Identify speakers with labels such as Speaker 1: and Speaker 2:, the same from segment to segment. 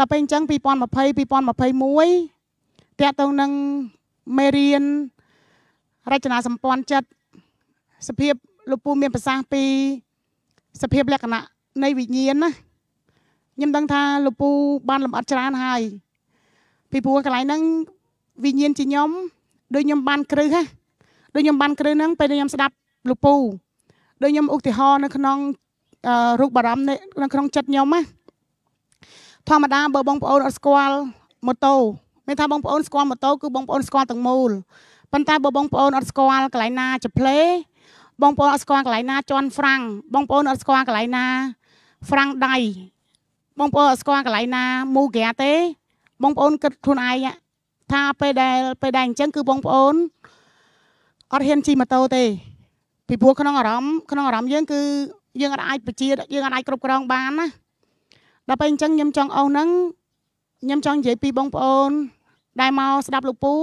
Speaker 1: ដល់ពេលអញ្ចឹង2020 2021តកតងនឹងមេរៀនរចនាសម្ព័ន្ធចិត្តសភាពលោកពូមានប្រសាសន៍ពីសភាពលក្ខណៈនៃវិញ្ញាណណាខ្ញុំដឹងថាលោកពូបានលំអិតច្រើនហើយពីព្រោះកន្លែងហ្នឹងវិញ្ញាណជាខ្ញុំដូចខ្ញុំបានគ្រឹះហ៎ដូចខ្ញុំបាន គ្រឹះហ្នឹងពេលខ្ញុំស្ដាប់លោកពូ ដូចខ្ញុំឧទាហរណ៍នៅ ក្នុងរូបបារម្ភនៅក្នុងចិត្តខ្ញុំណាធម្មតាបើបងប្អូនអត់ស្គាល់ម៉ូតូមានថាបងប្អូនស្គាល់ម៉ូតូគឺបងប្អូនស្គាល់ទាំងមូលប៉ុន្តែបើបងប្អូនអត់ស្គាល់កន្លែងណាចផ្លេបងប្អូនអត់ស្គាល់កន្លែងណាជន់ហ្វ្រាំងបងប្អូនអត់ស្គាល់កន្លែងណាហ្វ្រាំងដៃបងប្អូនអត់ស្គាល់កន្លែងណា មូហ្គាទេ បងប្អូនគិតខ្លួនឯងថាពេលដែលពេលដែលអញ្ចឹងគឺបងប្អូនអត់ហ៊ានជិះម៉ូតូទេពីព្រោះក្នុងអារម្មណ៍ក្នុងអារម្មណ៍យើង គឺយើងអត់អាចបជាយើងអត់អាចគ្រប់គ្រងបានណាដល់ពេលអញ្ចឹងខ្ញុំចង់អូនហ្នឹងខ្ញុំចង់និយាយពីបងប្អូន ដែលមកស្ដាប់លោកពូ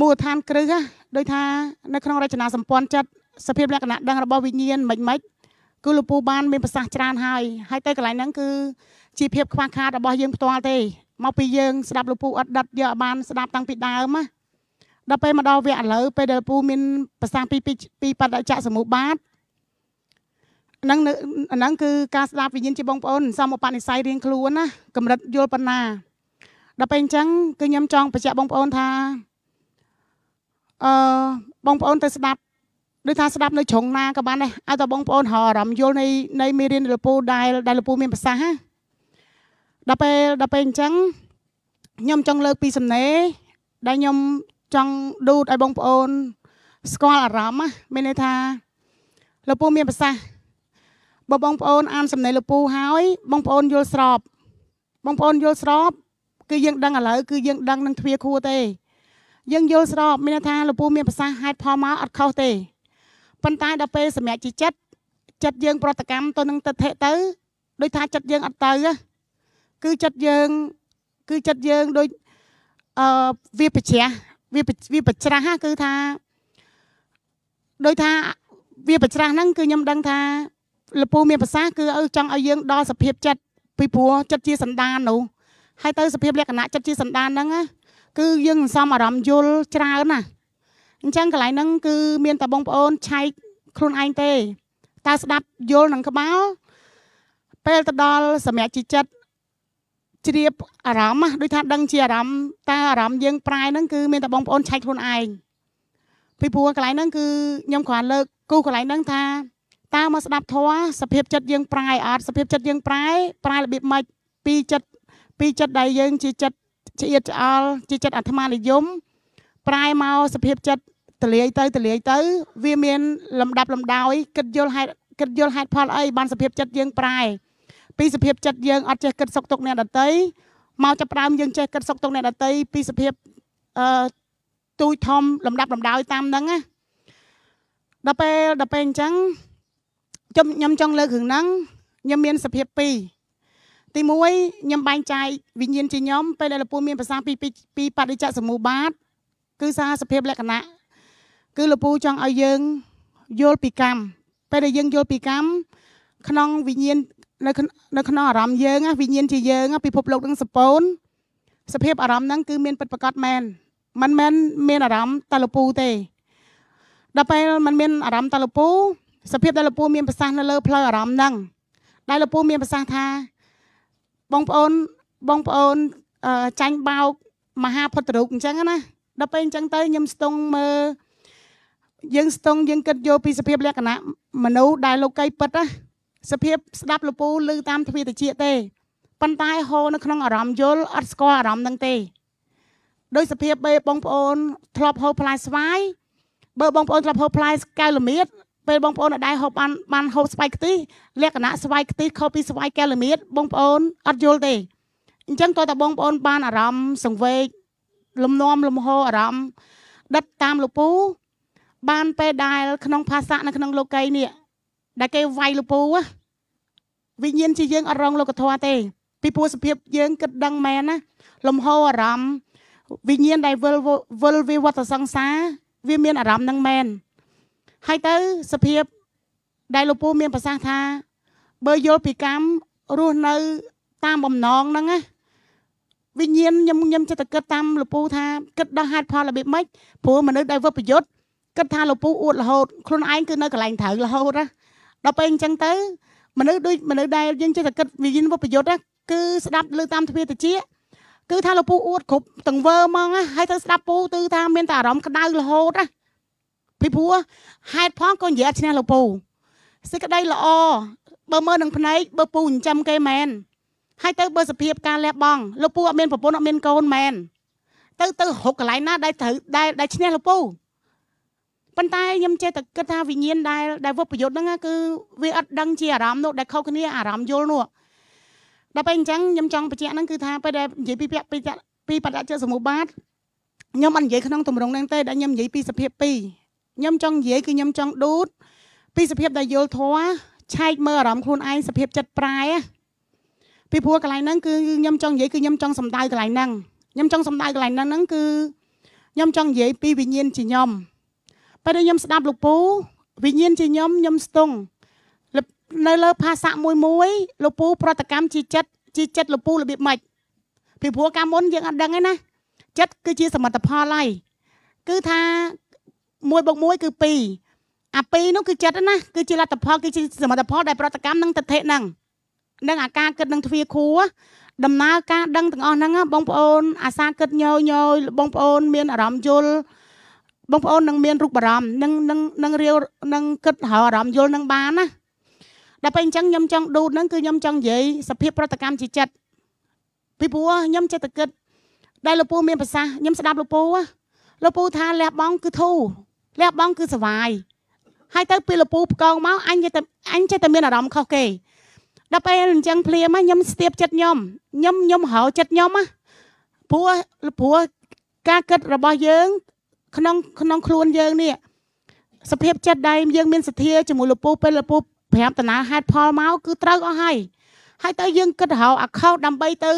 Speaker 1: មូលដ្ឋានគ្រឹះដូចថានៅក្នុងរចនាសម្ព័ន្ធចិត្តសភាពលក្ខណៈដឹងរបស់វិញ្ញាណមិនមិនគឺលោកពូបាន មានប្រសាសន៍ច្រើនហើយហើយទៅកន្លែងហ្នឹងគឺជាភាពខ្វះខាតរបស់យើងផ្ទាល់ទេមកពីយើងស្ដាប់លោកពូអត់ដិតយកបានស្ដាប់តាំងពីដើមណាដល់ពេលមកដល់វគ្គឥឡូវពេលដែលពូមានប្រសាសន៍ពីពីបដិច្ចសមុបាទហ្នឹងអាហ្នឹងគឺការស្ដាប់វិញ្ញាណជាបងប្អូនសមឧបនិស្ស័យរៀងខ្លួនណាកម្រិតយល់ប៉ុណ្ណាដល់ពេលអញ្ចឹងគឺខ្ញុំចង់បញ្ជាក់បងប្អូនថាអឺបងប្អូនទៅស្ដាប់ដូចថាស្ដាប់នៅជ្រុងណាក៏បានដែរឲ្យតែបងប្អូនរអារម្មណ៍យល់នៃនៃមេរៀនលពូដែល ដែលលពូមានប្រសាសន៍ណាដល់ពេលដល់ពេលអញ្ចឹងខ្ញុំចង់លើកពីសំណេរដែលខ្ញុំចង់ឌូតឲ្យបងប្អូនស្គាល់អារម្មណ៍ណាមានន័យថាលពូមានប្រសាសន៍បើបងប្អូនអានសម្ដីលោកពូហើយបងប្អូនយល់ស្របបងប្អូនយល់ស្រប គឺយើងដឹងឥឡូវគឺយើងដឹងនឹងទ្វាខួរទេយើងយល់ស្របមានថាលោកពូមានប្រសាសន៍ហេតុផលមកអត់ខុសទេប៉ុន្តែដល់ពេលសម្រាប់ជីចិត្តចិត្តយើងប្រតិកម្មទៅនឹងទិដ្ឋិទៅដោយថាចិត្តយើងអត់ទៅគឺចិត្តយើងគឺចិត្តយើងដូចអឺវាប្រជ្រះវាវាប្រច្រាស់គឺថាដោយថាវាប្រច្រាស់ហ្នឹង គឺខ្ញុំដឹងថាលពូមានប្រសាសន៍គឺឲ្យចង់ឲ្យយើងដល់សភាពចិត្តពីព្រោះចិត្តជាសន្តាននោះហើយទៅសភាពលក្ខណៈចិត្តជាសន្តានហ្នឹងគឺយើងមិនសមអារម្មណ៍យល់ច្រើនណាអញ្ចឹងកន្លែងហ្នឹងគឺមានតែបងប្អូនឆែកខ្លួនឯងទេតើស្ដាប់យល់នឹងក្បាលពេលទៅដល់សម្រាប់ជាចិត្តជ្រាបអារម្មណ៍ដូចថាដឹងជាអារម្មណ៍តើអារម្មណ៍យើង ប្រែហ្នឹងគឺមានតែបងប្អូនឆែកខ្លួនឯងពីព្រោះកន្លែងហ្នឹងគឺខ្ញុំគ្រាន់លើកគូកន្លែងហ្នឹងថាតើមកស្ដាប់ធម៌សភាពចិត្តយើងប្រែអត់សភាពចិត្តយើង ប្រែប្រែរបៀបម៉េចពីចិត្តពីចិត្តដែលយើងជាចិត្តឆ្អៀតឆ្អល់ជាចិត្តអាត្មានិយមប្រែមកសភាពចិត្តទលាយទៅ ទលាយទៅ វាមានលំដាប់លំដោយគិតយល់ហេតុគិតយល់ហេតុផលអីបានសភាពចិត្តយើង ប្រែពីសភាពចិត្តយើងអត់ចេះគិតសុខទុក្ខអ្នកដតីមកចាប់ផ្ដើមយើងចេះគិតសុខទុក្ខអ្នកដតីពីសភាពអឺទូចធំលំដាប់លំដោយតាមហ្នឹងណាដល់ពេលដល់ពេលអញ្ចឹងខ្ញុំខ្ញុំចង់លើករឿងហ្នឹងខ្ញុំមានសភាពពីរទី1ខ្ញុំបែងចែកវិញ្ញាណជាខ្ញុំពេលដែលលពូមានប្រសាសន៍ពីពីបដិច្ចសមូបាទគឺសារសភាពលក្ខណៈគឺលពូចង់ឲ្យយើងយល់ពីកម្មពេលដែលយើងយល់ពីកម្មក្នុងវិញ្ញាណនៅនៅក្នុងអារម្មណ៍យើងវិញ្ញាណជាយើងពិភពលោកនឹងសពូនសភាពអារម្មណ៍ហ្នឹងគឺមានពិតប្រកបមែនមិនមែនមានអារម្មណ៍តលពូទេដល់ពេលมันមានអារម្មណ៍តលពូសភាពដែលលោកពូមានប្រសាសន៍នៅលើផ្លូវអារម្មណ៍ហ្នឹងដែលលោកពូមានប្រសាសន៍ថាបងប្អូនបងប្អូនចាញ់បោកមហាភុទ្ធរូបអញ្ចឹងណាដល់ពេលអញ្ចឹងទៅខ្ញុំស្ទង់មើលយើងស្ទង់យើងគិតយកពីសភាពលក្ខណៈមនុស្សដែលលោកីពិតណាសភាពស្ដាប់លពូឮតាមទ្វាតជាទេប៉ុន្តែហូរនៅក្នុងអារម្មណ៍យល់អត់ស្គាល់អារម្មណ៍នឹងទេដោយសភាពបេបងប្អូនធ្លាប់ហូរផ្លែស្វាយបើបងប្អូនធ្លាប់ហូរផ្លែកៅលមៀតពេលបងប្អូនអត់ដែរហូបបានបានហូបស្វាយខ្ទិះលក្ខណៈស្វាយខ្ទិះខុសពីស្វាយកែលមៀតបងប្អូនអត់យល់ទេអញ្ចឹងតើតើបងប្អូន បានអារម្មណ៍សង្វេគលំនាំលំហអារម្មណ៍ដិតតាមលោកពូ បានពេលដែល ក្នុងភាសានៅ ក្នុងលោកីនេះដែលគេវាយលោកពូវិញ្ញាណជាយើងអត់រងលោកធម៌ទេ ពីព្រោះសភាពយើងគិតដឹងមែនណាលំហអារម្មណ៍វិញ្ញាណដែលវិលវិលវិវត្តសង្សារវាមានអារម្មណ៍នឹងមែនហើយទៅសភាពដែលលោកពូមានប្រសាសន៍ថាបើយល់ពីកម្មរស់នៅតាមបំណងហ្នឹងណាវិញ្ញាណខ្ញុំខ្ញុំចិត្តតែគិតតាមលោកពូថាគិតដោះហេតុផលរបៀបម៉េចព្រោះមនុស្សដែលវប្រយុទ្ធគិតថាលោកពូអួតរហូតខ្លួនឯងគឺនៅកន្លែងត្រូវរហូតណាដល់ពេលអញ្ចឹងទៅ មនុស្សដូចមនុស្សដែលយើងចិត្តតែគិតវិញ្ញាណវប្រយុទ្ធណាគឺស្ដាប់លើតាមទ្វាតិជាគឺថាលោកពូអួតគ្រប់ទាំងវើហ្មងណាហើយទៅស្ដាប់ពូគឺថាមានតែអារម្មណ៍ក្តៅរហូតណាពីព្រោះហេតុផងក៏និយាយអត់ឈ្នះលោកពូសេចក្តីល្អបើមើលនឹងភ្នែកបើពូចិញ្ចឹមគេមែនហើយទៅបើសភាពការលះបង់លោកពូអត់មានប្រពន្ធអត់មានកូនមែនទៅទៅរកកន្លែងណាដែលត្រូវដែលដែលឈ្នះលោកពូប៉ុន្តែខ្ញុំចេះតែគិតថាវិញ្ញាណដែលដែលវឹកប្រយុទ្ធហ្នឹង គឺវាអត់ដឹងជាអារម្មណ៍នោះដែលខុសគ្នាអារម្មណ៍យល់នោះដល់ពេលអញ្ចឹងខ្ញុំចង់បញ្ជាក់ហ្នឹងគឺថាពេលដែលនិយាយពីពាក្យពីពីបដិជិសមុបាទខ្ញុំមិននិយាយក្នុងទម្រង់ហ្នឹងទេដែលខ្ញុំនិយាយពីសភាព2ខ្ញុំចង់និយាយគឺខ្ញុំចង់ឌូត ពីសភាពដែលយល់ធัวឆែកមើលអារម្មណ៍ខ្លួនឯងសភាពចិត្តប្រែពីព្រោះកន្លែងហ្នឹងគឺខ្ញុំចង់និយាយគឺខ្ញុំចង់សំដៅកន្លែងហ្នឹងខ្ញុំចង់សំដៅកន្លែងហ្នឹងហ្នឹងគឺខ្ញុំចង់និយាយពីវិញ្ញាណជាខ្ញុំពេលដែលខ្ញុំស្ដាប់លោកពូវិញ្ញាណជាខ្ញុំខ្ញុំស្ទង់នៅលើភាសាមួយមួយ លោកពូ ប្រតិកម្មជាចិត្តជាចិត្តលោកពូរបៀបម៉េចពីព្រោះកាលមុនយើងអត់ដឹងទេណាចិត្តគឺជាសមិទ្ធផលហើយគឺថា1បូក1គឺ2អា2នោះគឺចិត្តណាគឺជាលទ្ធផលគឺជាសមិទ្ធផលដែលប្រតិកម្មនឹងទិដ្ឋិហ្នឹងនឹងអាការគិតនឹងទ្វាខួរដំណើរការដឹងទាំងអស់ហ្នឹងបងប្អូន អាសាគិតញយញយបងប្អូន មានអារម្មណ៍យល់បងប្អូននឹងមានរូបអារម្មណ៍នឹងនឹងនឹងរាវនឹងគិតរកអារម្មណ៍យល់នឹងបានណាដល់ពេលអញ្ចឹងខ្ញុំចង់ឌូតហ្នឹងគឺខ្ញុំចង់និយាយសភាពប្រតិកម្មជាចិត្តពីព្រោះខ្ញុំចិត្តតែគិត ដែលលោកពូមានប្រសាសន៍ខ្ញុំស្ដាប់លោកពូលោកពូថាលះបង គឺធូរលះបង់គឺសវាយហើយ ទៅពីលពូផ្កងមកអញចេះតែអញចេះតែមានអារម្មណ៍ខុសគេដល់ពេលអញ្ចឹងភ្លាមខ្ញុំស្ទាបចិត្តខ្ញុំខ្ញុំខ្ញុំហៅចិត្តខ្ញុំណាព្រោះព្រោះការគិតរបស់យើង ក្នុងក្នុងខ្លួនយើងនេះសភាពចិត្តដែលយើងមានសទ្ធាជាមួយលពូពេលលពូប្រាប់តាហេតុផលមកគឺត្រូវអស់ហើយហើយទៅយើងគិតរហៅអាខោដើម្បីទៅ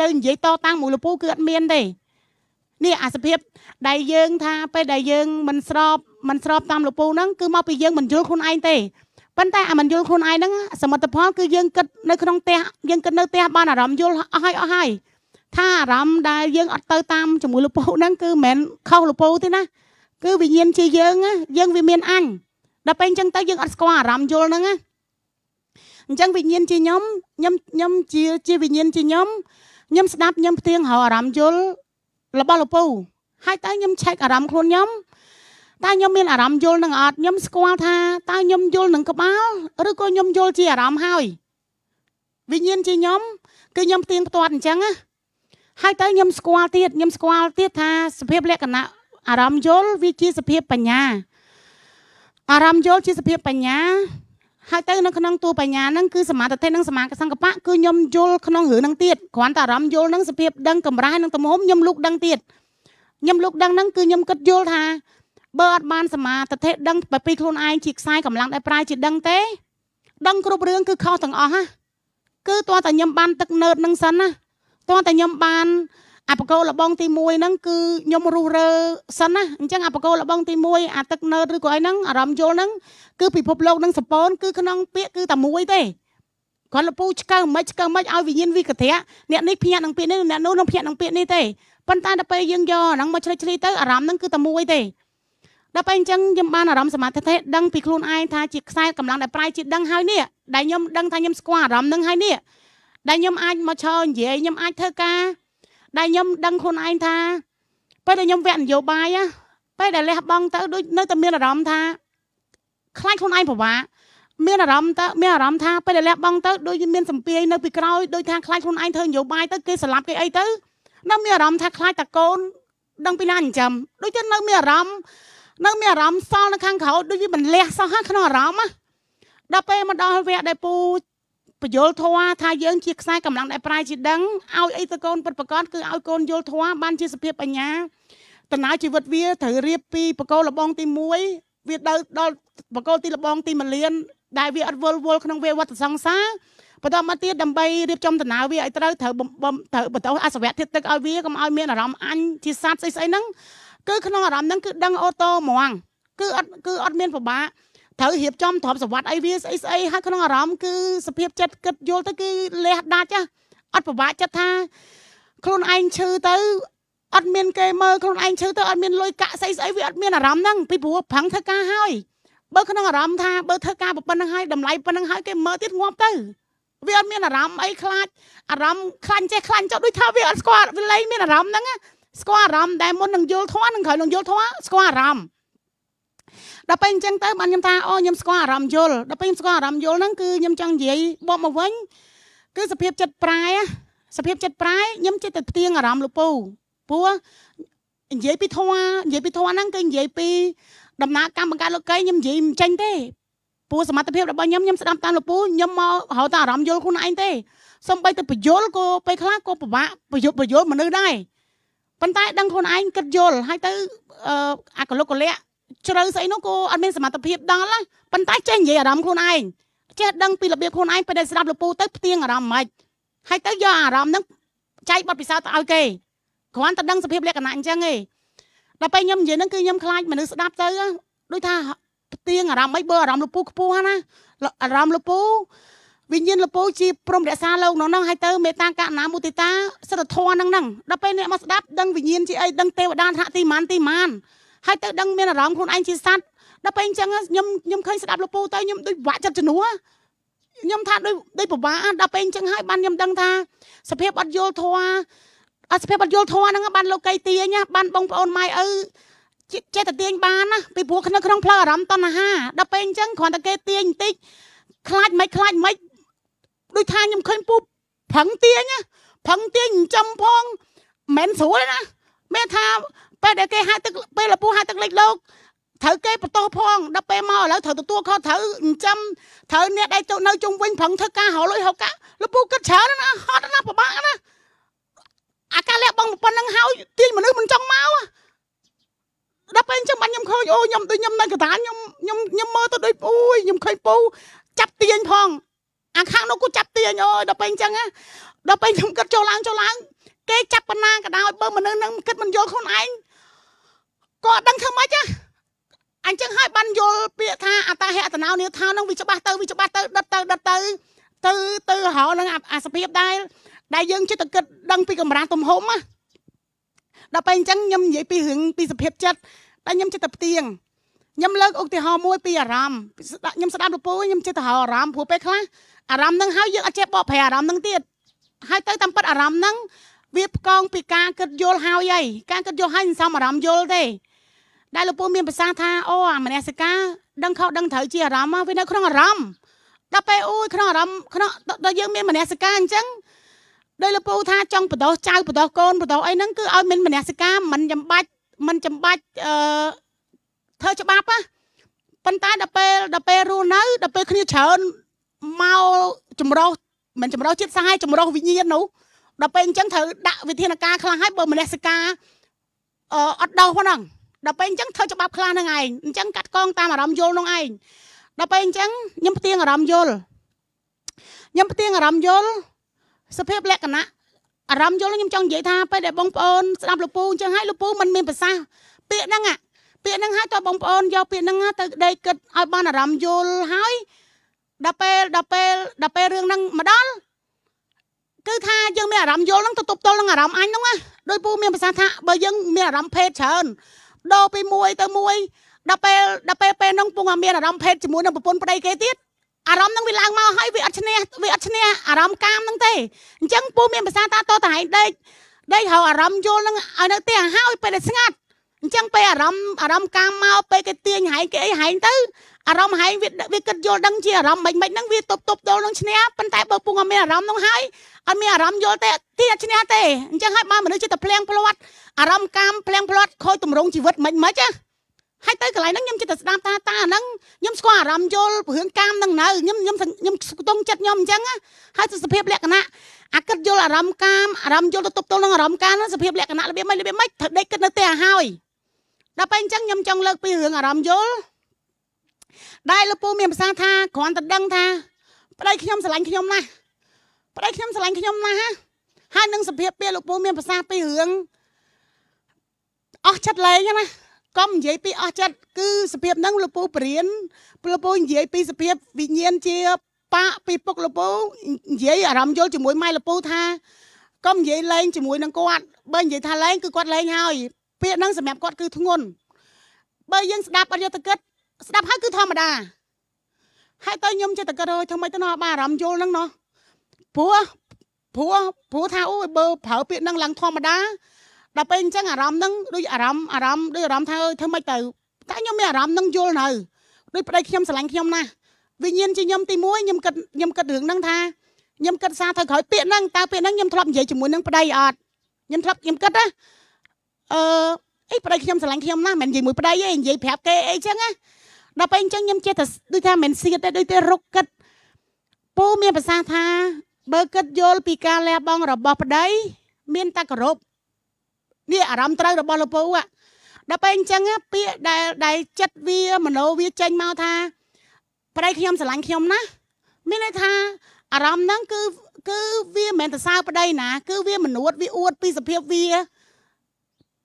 Speaker 1: ទៅនិយាយតតាំងមួយលពូគឺអត់មានទេនេះអាសភាពដែលយើងថាពេលដែលយើង មិនស្របមិនស្របតាមលោកពូហ្នឹងគឺមកពីយើងមិនយល់ខ្លួនឯងទេប៉ុន្តែអាមិនយល់ខ្លួនឯងហ្នឹងសមិទ្ធផលគឺយើងគិតនៅក្នុងផ្ទះយើងគិតនៅផ្ទះបានអារម្មណ៍យល់អស់ហើយអស់ហើយថាអារម្មណ៍ដែលយើងអត់ទៅតាមជាមួយលោកពូហ្នឹងគឺមិនមែនខុសលោកពូទេណាគឺវិញ្ញាណជាយើងយើងវាមានអញដល់ពេលអញ្ចឹងទៅយើងអត់ស្គាល់អារម្មណ៍យល់ហ្នឹងណាអញ្ចឹងវិញ្ញាណជាខ្ញុំខ្ញុំខ្ញុំជាជាវិញ្ញាណជាខ្ញុំខ្ញុំស្ដាប់ខ្ញុំផ្ទៀងរកអារម្មណ៍យល់របស់លពូហើយតើខ្ញុំឆែកអារម្មណ៍ខ្លួនខ្ញុំតើខ្ញុំមានអារម្មណ៍យល់នឹងអត់ខ្ញុំស្គាល់ថាតើខ្ញុំយល់នឹងក្បាលឬក៏ខ្ញុំយល់ជាអារម្មណ៍ហើយវិញ្ញាណជាខ្ញុំគឺខ្ញុំផ្ទៀងផ្ទាត់អញ្ចឹងណាហើយតើខ្ញុំស្គាល់ទៀតខ្ញុំស្គាល់ទៀតថាសភាពលក្ខណៈអារម្មណ៍យល់វាជាសភាពបញ្ញា អារម្មណ៍យល់ជាសភាពបញ្ញាហើយទៅនៅក្នុងតួបញ្ញាហ្នឹងគឺសមាធិនិងសមាសង្កបៈគឺខ្ញុំយល់ក្នុងរឿងហ្នឹងទៀតគ្រាន់តែអារម្មណ៍យល់ហ្នឹងសភាពដឹងកម្រាស់និងទំហំខ្ញុំលូកដឹងទៀតខ្ញុំលូកដឹងហ្នឹងគឺខ្ញុំគិតយល់ថាបើអត់បានសមាធិដឹងពីខ្លួនឯងជាខ្សែកម្លាំងដែលប្រើជាដឹងទេដឹងគ្រប់រឿងគឺខុសទាំងអស់ណាគឺតើតើខ្ញុំបានទឹកនើតនឹងសិនណាតើតើខ្ញុំបានអបកោលបងទី1ហ្នឹងគឺខ្ញុំរុះរើសិនណាអញ្ចឹងអបកោលបងទី1អាទឹកណឺតឬក៏អីហ្នឹងអារម្មណ៍យល់ហ្នឹងគឺពិភពលោកនឹងសពូនគឺក្នុងពាក្យគឺតែមួយទេគាត់លពូឆ្កៅមិនឆ្កៅមិនឲ្យវិញ្ញាណវិកត្រៈអ្នកនេះភ្ញាក់នឹងពាក្យនេះអ្នកនោះនឹងភ្ញាក់នឹងពាក្យនេះទេប៉ុន្តែដល់ពេលយើងយកហ្នឹងមកជ្រេចជ្រៃទៅអារម្មណ៍ហ្នឹងគឺតែមួយទេដល់ពេលអញ្ចឹងខ្ញុំបានអារម្មណ៍សមាធិទេដឹងពីខ្លួនឯងថាជាខ្សែកម្លាំងដែលប្រៃជាដឹងហើយនេះដែលខ្ញុំដឹងថាខ្ញុំស្គាល់អារម្មណ៍ហ្នឹងហើយនេះដែលខ្ញុំអាចមកឈរនិយាយខ្ញុំអាចធ្វើការដែលខ្ញុំដឹងខ្លួនឯងថាពេលដែលខ្ញុំវគ្គនយោបាយពេលដែលលះបង់ទៅដូចនៅតែមានអារម្មណ៍ថាខ្លាចខ្លួនឯងពិបាកមានអារម្មណ៍ទៅមានអារម្មណ៍ថាពេលដែលលះបង់ទៅដូចមានសម្ពាយនៅពីក្រោយដូចថាខ្លាចខ្លួនឯងធ្វើនយោបាយទៅគេស្លាប់គេអីទៅនៅ មានអារម្មណ៍ថាខ្លាចតាកូនដឹងពីណាចិញ្ចឹមដូចជានៅមានអារម្មណ៍នៅមានអារម្មណ៍សល់នៅខាងក្រៅដូចវាមិនលះសោះក្នុងអារម្មណ៍ដល់ពេលមកដល់វគ្គដែលពូបញ្យលធွာថាយើងជាខ្សែកម្លាំងដែលប្រាយជាដឹងឲ្យអីទៅកូនពិតប្រកបគឺឲ្យកូនយល់ធွာបានជាសភាពបញ្ញាតណ្ហាជីវិតវាត្រូវរៀបពីបកលលបងទី1វាទៅដល់បកលទីលបងទី1លាន ដែលវាអត់វល់វល់ក្នុងវាវត្តសង្សារបន្តមកទៀតដើម្បីរៀបចំដំណើរវាឲ្យត្រូវត្រូវបំត្រូវបន្តអសវៈធាតុទឹកឲ្យវាកុំឲ្យមានអារម្មណ៍អញជាសត្វស្អីស្អីហ្នឹងគឺក្នុងអារម្មណ៍ហ្នឹងគឺដឹងអូតូហ្មងគឺអត់គឺអត់មានពិបាកត្រូវរៀបចំទ្រព្យសម្បត្តិអីវាស្អីស្អីហើយក្នុងអារម្មណ៍គឺសភាពចិត្តគិតយល់ទៅគឺលះដាច់ណាអត់ពិបាកចិត្តថាខ្លួនឯងឈឺទៅអត់មានគេមើលខ្លួនឯងឈឺទៅអត់មានលុយកាក់ស្អីស្អីវាអត់មានអារម្មណ៍ហ្នឹងពីព្រោះប្រឹងធ្វើការហើយបើក្នុងអារម្មណ៍ថាបើធ្វើការប៉ុណ្្នឹងហើយតម្លៃប៉ុណ្្នឹងហើយគេមើលទៀតងាប់ទៅវាអត់មានអារម្មណ៍អីខ្លាចអារម្មណ៍ខ្លាញ់ចេះខ្លាញ់ចុះដូចថាវាអត់ស្គាល់វាលែងមានអារម្មណ៍ហ្នឹង ស្គាល់អារម្មណ៍ដែលមុននឹងយល់ធន់នឹងក្រោយនឹងយល់ធន់ស្គាល់អារម្មណ៍ដល់ពេលអញ្ចឹងទៅបានខ្ញុំថាអូខ្ញុំស្គាល់អារម្មណ៍យល់ដល់ពេលខ្ញុំស្គាល់អារម្មណ៍យល់ហ្នឹងគឺខ្ញុំចង់និយាយបបមកវិញគឺសភាពចិត្តប្រែសភាពចិត្តប្រែខ្ញុំចិត្តទៅផ្ទៀងអារម្មណ៍លោកពូពូនិយាយពីធွာនិយាយពីធွာហ្នឹងគឺនិយាយពីដំណើរកម្មបង្កើតលោកីខ្ញុំនិយាយមិនចេញទេពូសមត្ថភាពរបស់ខ្ញុំខ្ញុំស្ដាប់តាមលោកពូខ្ញុំមករកតែអារម្មណ៍យល់ខ្លួនឯងទេសំបីតែបញ្យលក៏ពេលខ្លះក៏ពិបាកបញ្យលបញ្យលមនុស្សដែរប៉ុន្តែដឹងខ្លួនឯងគិតយល់ហើយទៅអាកលុកកលៈជ្រៅស្អីនោះក៏អត់មានសមត្ថភាពដល់ណាប៉ុន្តែចេះនិយាយអារម្មណ៍ខ្លួនឯងចេះដឹងពីរបៀបខ្លួនឯងពេលដែលស្ដាប់លពូទៅផ្ទៀងអារម្មណ៍មិនខ្មិចហើយទៅយកអារម្មណ៍ហ្នឹងចែកបទពិសោធន៍ទៅឲ្យគេគ្រាន់តែដឹងសភាពលក្ខណៈអញ្ចឹងឯងដល់ពេលខ្ញុំនិយាយហ្នឹងគឺខ្ញុំខ្លាច មនុស្សស្ដាប់ទៅដូចថាផ្ទៀងអារម្មណ៍អីបើអារម្មណ៍លពូខ្ពស់ណាអារម្មណ៍លពូវិញ្ញាណលពូជាព្រមរក្សាលោកនោះហ្នឹងហើយទៅមេត្តាកណាមុទិតាសិទ្ធធម៌ហ្នឹងហ្នឹងដល់ពេលអ្នកមកស្ដាប់ដឹងវិញ្ញាណជាអីដឹងទេវតាថ្នាក់ទីម៉ានទីម៉ានហើយទៅដឹងមានអារម្មណ៍ខ្លួនឯងជាសัตว์ដល់ពេលអញ្ចឹងខ្ញុំខ្ញុំឃើញស្ដាប់លោកពូទៅខ្ញុំដូចវាក់ចិត្តជំនួសខ្ញុំថាដូចដូចពិបាកដល់ពេលអញ្ចឹងហើយបានខ្ញុំដឹងថា សភាពអត់យល់ធัวអត់សភាពអត់យល់ធัวហ្នឹងបានលោកីទាញបានបងប្អូនម៉ែឪចេះតែទាញបានណាពីព្រោះនៅក្នុងផ្លូវអារម្មណ៍តណ្ហាដល់ពេលអញ្ចឹងគ្រាន់តែគេទាញបន្តិចខ្លាចមិនខ្លាចមិនដូចថាខ្ញុំឃើញពូប្រឹងទាញប្រឹងទាញចំផងមិនស្រួលណាមែនថាពេលដែលគេហៅទឹកពេលលពូហៅទឹកលិចលោកត្រូវគេបន្តផងដល់ពេលមកឥឡូវត្រូវទទួលខុសត្រូវអញ្ចឹងត្រូវអ្នកដែលទៅនៅជុំវិញប្រឹងធ្វើការរលុយហុកកាលពូគិតច្រើនណាហត់ណាពិបាកណាអាការលះបងប៉ុណ្្នឹងហើយទាញមនុស្សមិនចង់មកដល់ពេលអញ្ចឹងបាត់ខ្ញុំឃើញអូខ្ញុំដូចខ្ញុំនៅកតាខ្ញុំខ្ញុំខ្ញុំមើលទៅដូចអូយខ្ញុំឃើញពូចាប់ទាញផងអាខាងនោះគូចាប់ទាញអូយដល់ពេលអញ្ចឹងណាដល់ពេលខ្ញុំគិតចូលឡើងចូលឡើងគេចាប់បណ្ណាក៏ដោយបើមនុស្សនឹងគិតមិនយកខ្លួនឯងក៏អត់ដឹងធ្វើម៉េចអញ្ចឹងហើយបានយល់ពាក្យថាអតហេតនោនីថានឹងវាច្បាស់ទៅវាច្បាស់ទៅដិតទៅដិតទៅទៅទៅរហោនឹងអាសភាពដែរដែលយើងចិត្តគិតដឹង ពីកម្រាស់ទំហំណាដល់ពេលអញ្ចឹងខ្ញុំនិយាយពីរឿងពីសភាពចិត្តតែខ្ញុំចិត្តតែផ្ទៀងខ្ញុំលើកឧទាហរណ៍មួយពីអារម្មណ៍ខ្ញុំស្ដាប់លពូខ្ញុំចិត្តទៅរអារម្មណ៍ព្រោះពេលខ្លះអារម្មណ៍នឹងហើយយើងអត់ចេះបកប្រែអារម្មណ៍នឹងទៀតហើយទៅតាមពិតអារម្មណ៍នឹងវាផ្កងពីការគិតយល់ហើយហើយការគិតយល់ហើយមិនសមអារម្មណ៍យល់ទេដែលលោកពូមានប្រសាសន៍ថាអូអាមនសិការដឹងខុសដឹងត្រូវជាអារម្មណ៍វានៅក្នុងអារម្មណ៍ដល់ពេលអូយក្នុងអារម្មណ៍ក្នុងដល់យើងមានមនសិការអញ្ចឹងដោយលោកពូថាចង់បដោះចៅបដោះកូនបដោះអីហ្នឹងគឺឲ្យមានមនសិការមិនចាំបាច់មិនចាំបាច់អឺធ្វើច្បាប់ណាប៉ុន្តែដល់ពេលដល់ពេលរស់នៅដល់ពេលគ្នាច្រើនមកចម្រោះមិនចម្រោះចិត្តសាយចម្រោះវិញ្ញាណនោះដល់ពេលអញ្ចឹងត្រូវដាក់វិធានការខ្លះហើយបើមនសិការអឺអត់ដោះហ្នឹងដល់ពេលអញ្ចឹងធ្វើច្បាប់ខ្លះនឹងឯងអញ្ចឹងកាត់កងតាមអារម្មណ៍យល់នឹងឯងដល់ពេលអញ្ចឹងខ្ញុំផ្ទៀងអារម្មណ៍យល់ខ្ញុំផ្ទៀងអារម្មណ៍យល់សភាពលក្ខណៈអារម្មណ៍យល់ខ្ញុំចង់និយាយថាពេលដែលបងប្អូនស្ដាប់លោកពូអញ្ចឹងហើយលោកពូមិនមានប្រសាសន៍ពាក្យហ្នឹងពាក្យហ្នឹងហើយតើបងប្អូនយកពាក្យហ្នឹងទៅដេកគិតឲ្យបានអារម្មណ៍យល់ហើយដល់ពេលដល់ពេលដល់ពេលរឿងហ្នឹងមកដល់គឺថាយើងមានអារម្មណ៍យល់ហ្នឹងទៅទប់ទល់នឹងអារម្មណ៍អញហ្នឹងណាដោយពូមានប្រសាសន៍ថាបើយើងមានអារម្មណ៍ភេទច្រើនដូរពីមួយទៅមួយដល់ពេលដល់ពេលពេលហ្នឹងពងមានអារម្មណ៍ភេទជាមួយនឹងប្រពន្ធប្តីគេទៀតអារម្មណ៍ហ្នឹងវាឡើងមកហើយវាអត់ឈ្នះវាអត់ឈ្នះអារម្មណ៍កាមហ្នឹងទេអញ្ចឹងពូមានភាសាតាតតតែឯងដេកដេករកអារម្មណ៍យល់ហ្នឹងឲ្យនៅទីហើយពេលតែស្ងាត់អញ្ចឹងពេលអារម្មណ៍អារម្មណ៍កាមមកពេលគេទាញហែងគេអីហែងទៅអារម្មណ៍ហែងវាវាគិតយល់ដឹងជាអារម្មណ៍មិនមិនហ្នឹងវាទប់ទប់ដល់នឹងឈ្នះប៉ុន្តែបើពងអត់មានអារម្មណ៍ហ្នឹងហើយអត់មានអារម្មណ៍យល់ទេទីអត់ឈ្នះទេអញ្ចឹងហើយបើមនុស្សចិត្តតែភ្លៀងភ្លាត់អារម្មណ៍កម្មភ្លៀងភ្លាត់ខូចទម្រង់ជីវិតមិនមិនទេហើយទៅកន្លែងហ្នឹងខ្ញុំចិត្តតែស្ដាប់តាតាអាហ្នឹងខ្ញុំស្គាល់អារម្មណ៍យល់រឿងកម្មហ្នឹងនៅខ្ញុំខ្ញុំខ្ញុំស្ទងចិត្តខ្ញុំអញ្ចឹងហើយសភាពលក្ខណៈអាគិតយល់អារម្មណ៍កម្មអារម្មណ៍យល់ទៅទប់ទល់នឹងអារម្មណ៍កម្មហ្នឹងសភាពលក្ខណៈរបៀបម៉េចរបៀបម៉េចត្រូវដេកគិតនៅទេឲ្យហើយដល់ពេលអញ្ចឹងខ្ញុំចង់លើកពីរឿងអារម្មណ៍យល់ដែលលោកពូមានប្រសាសន៍ថាគ្រាន់តែដឹង ថាប្តីខ្ញុំស្រឡាញ់ខ្ញុំណាស់ប្តីខ្ញុំស្រឡាញ់ខ្ញុំណាស់ហើយនឹងសភាពពេលលោកពូមានប្រសាសន៍ពីរឿងអស់ចិត្តលែងណាកុំនិយាយពីអស់ចិត្តគឺសភាពហ្នឹងលោកពូបរៀនលោកពូនិយាយពីសភាពវិញ្ញាណជាប៉ាពីពុកលោកពូនិយាយអារម្មណ៍យល់ជាមួយម៉ែលោកពូថាកុំនិយាយលេងជាមួយនឹងគាត់ បើនិយាយថាលេងគឺគាត់លេងហើយពាក្យហ្នឹងសម្រាប់គាត់គឺធ្ងន់បើយើងស្ដាប់អរិយតកិច្ចស្ដាប់ហើយគឺធម្មតា ហើយតើខ្ញុំចិត្តតកិច្ចរយធ្វើម៉េចទៅណោះបាអារម្មណ៍យល់ហ្នឹងណោះព្រោះព្រោះព្រោះថាអូយបើប្រើពាក្យហ្នឹងឡើងធម្មតាដល់ពេលអញ្ចឹងអារម្មណ៍ហ្នឹងដូចអារម្មណ៍អារម្មណ៍ដូចអារម្មណ៍ថាអើយធ្វើម៉េចទៅតែខ្ញុំមានអារម្មណ៍ហ្នឹងយល់នៅដូចប្តីខ្ញុំស្រឡាញ់ខ្ញុំណាស់វិញ្ញាណជាខ្ញុំទី1ខ្ញុំគិតខ្ញុំគិតរឿងហ្នឹងថាខ្ញុំគិតសារទៅក្រោយពាក្យហ្នឹងតើពាក្យហ្នឹងខ្ញុំធ្លាប់និយាយជាមួយនឹងប្តីអត់ខ្ញុំធ្លាប់ខ្ញុំគិតណាអឺអីប្តីខ្ញុំស្រឡាញ់ខ្ញុំណាស់មិននិយាយមួយប្តីទេនិយាយប្រាប់គេអីចឹងណាដល់ពេលអញ្ចឹងខ្ញុំចេះតែដូចថាមិនសៀតទេដូចតែរុកគិតពូមានប្រសាសន៍ថាបើគិតយល់ពីការលះបង់របស់ប្តីមានតែគោរពនេះអារម្មណ៍ត្រូវរបស់លោកពូដល់ពេលអញ្ចឹងពាក្យដែលដែលចិត្តវាមโนវាចេញមកថា ប្តីខ្ញុំស្រឡាញ់ខ្ញុំណាមានន័យថាអារម្មណ៍ហ្នឹងគឺគឺវាមិនមែនទៅសើប្តីណា គឺវាមនុស្សវាអួតពីសភាពវា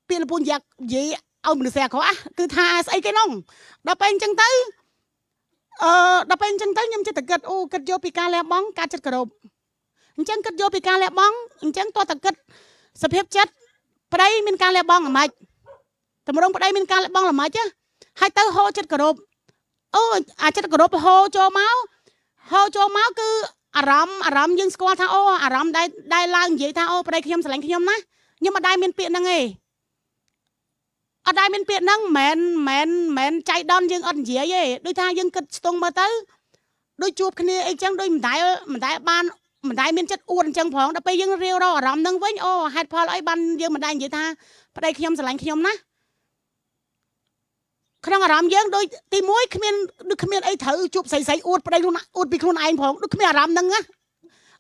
Speaker 1: ពាក្យលពូនយ៉ាក់និយាយឲ្យមនុស្សអាក្រក់គឺថាស្អីគេនោះដល់ពេលអញ្ចឹងទៅអឺដល់ពេលអញ្ចឹងទៅខ្ញុំចិត្តតែគិតអូគិតយកពីការលះបង់ការចិត្តគោរពអញ្ចឹងគិតយកពីការលះបង់អញ្ចឹងតោះតែគិតសភាពចិត្តប្តីមានការលះបង់អាម៉េចតម្រងប្តីមានការលះបង់ល្មិចហើយទៅហូរចិត្តគោរពអូអាចិត្តគោរពហូរចូលមកហូរចូលមកគឺអារម្មណ៍អារម្មណ៍យើងស្គាល់ថាអូអារម្មណ៍ដែលដែលឡើងនិយាយថាអូប្តីខ្ញុំស្រឡាញ់ខ្ញុំណាខ្ញុំមិនដែលមានពាក្យហ្នឹងទេអត់ដែលមានពាក្យហ្នឹងមិនមែនមិនមែនចៃដន្យយើងអត់និយាយទេដូចថាយើងគិតស្ទង់មើលទៅ ដូចជួបគ្នាអីចឹងដូចមិនដែលមិនដែលបានមិនដែលមានចិត្តអួតអញ្ចឹងផងដល់ពេលយើងរាវរអារម្មណ៍នឹងវិញអូហេតុផលអីបានយើងមិនដែលនិយាយថាប្តីខ្ញុំស្រឡាញ់ខ្ញុំណាក្នុងអារម្មណ៍យើងដូចទី1គ្មានដូចគ្មានអីត្រូវជួបស្រីស្រីអួតប្តីខ្លួនអួតពីខ្លួនឯងផងដូចគ្មានអារម្មណ៍ហ្នឹងណា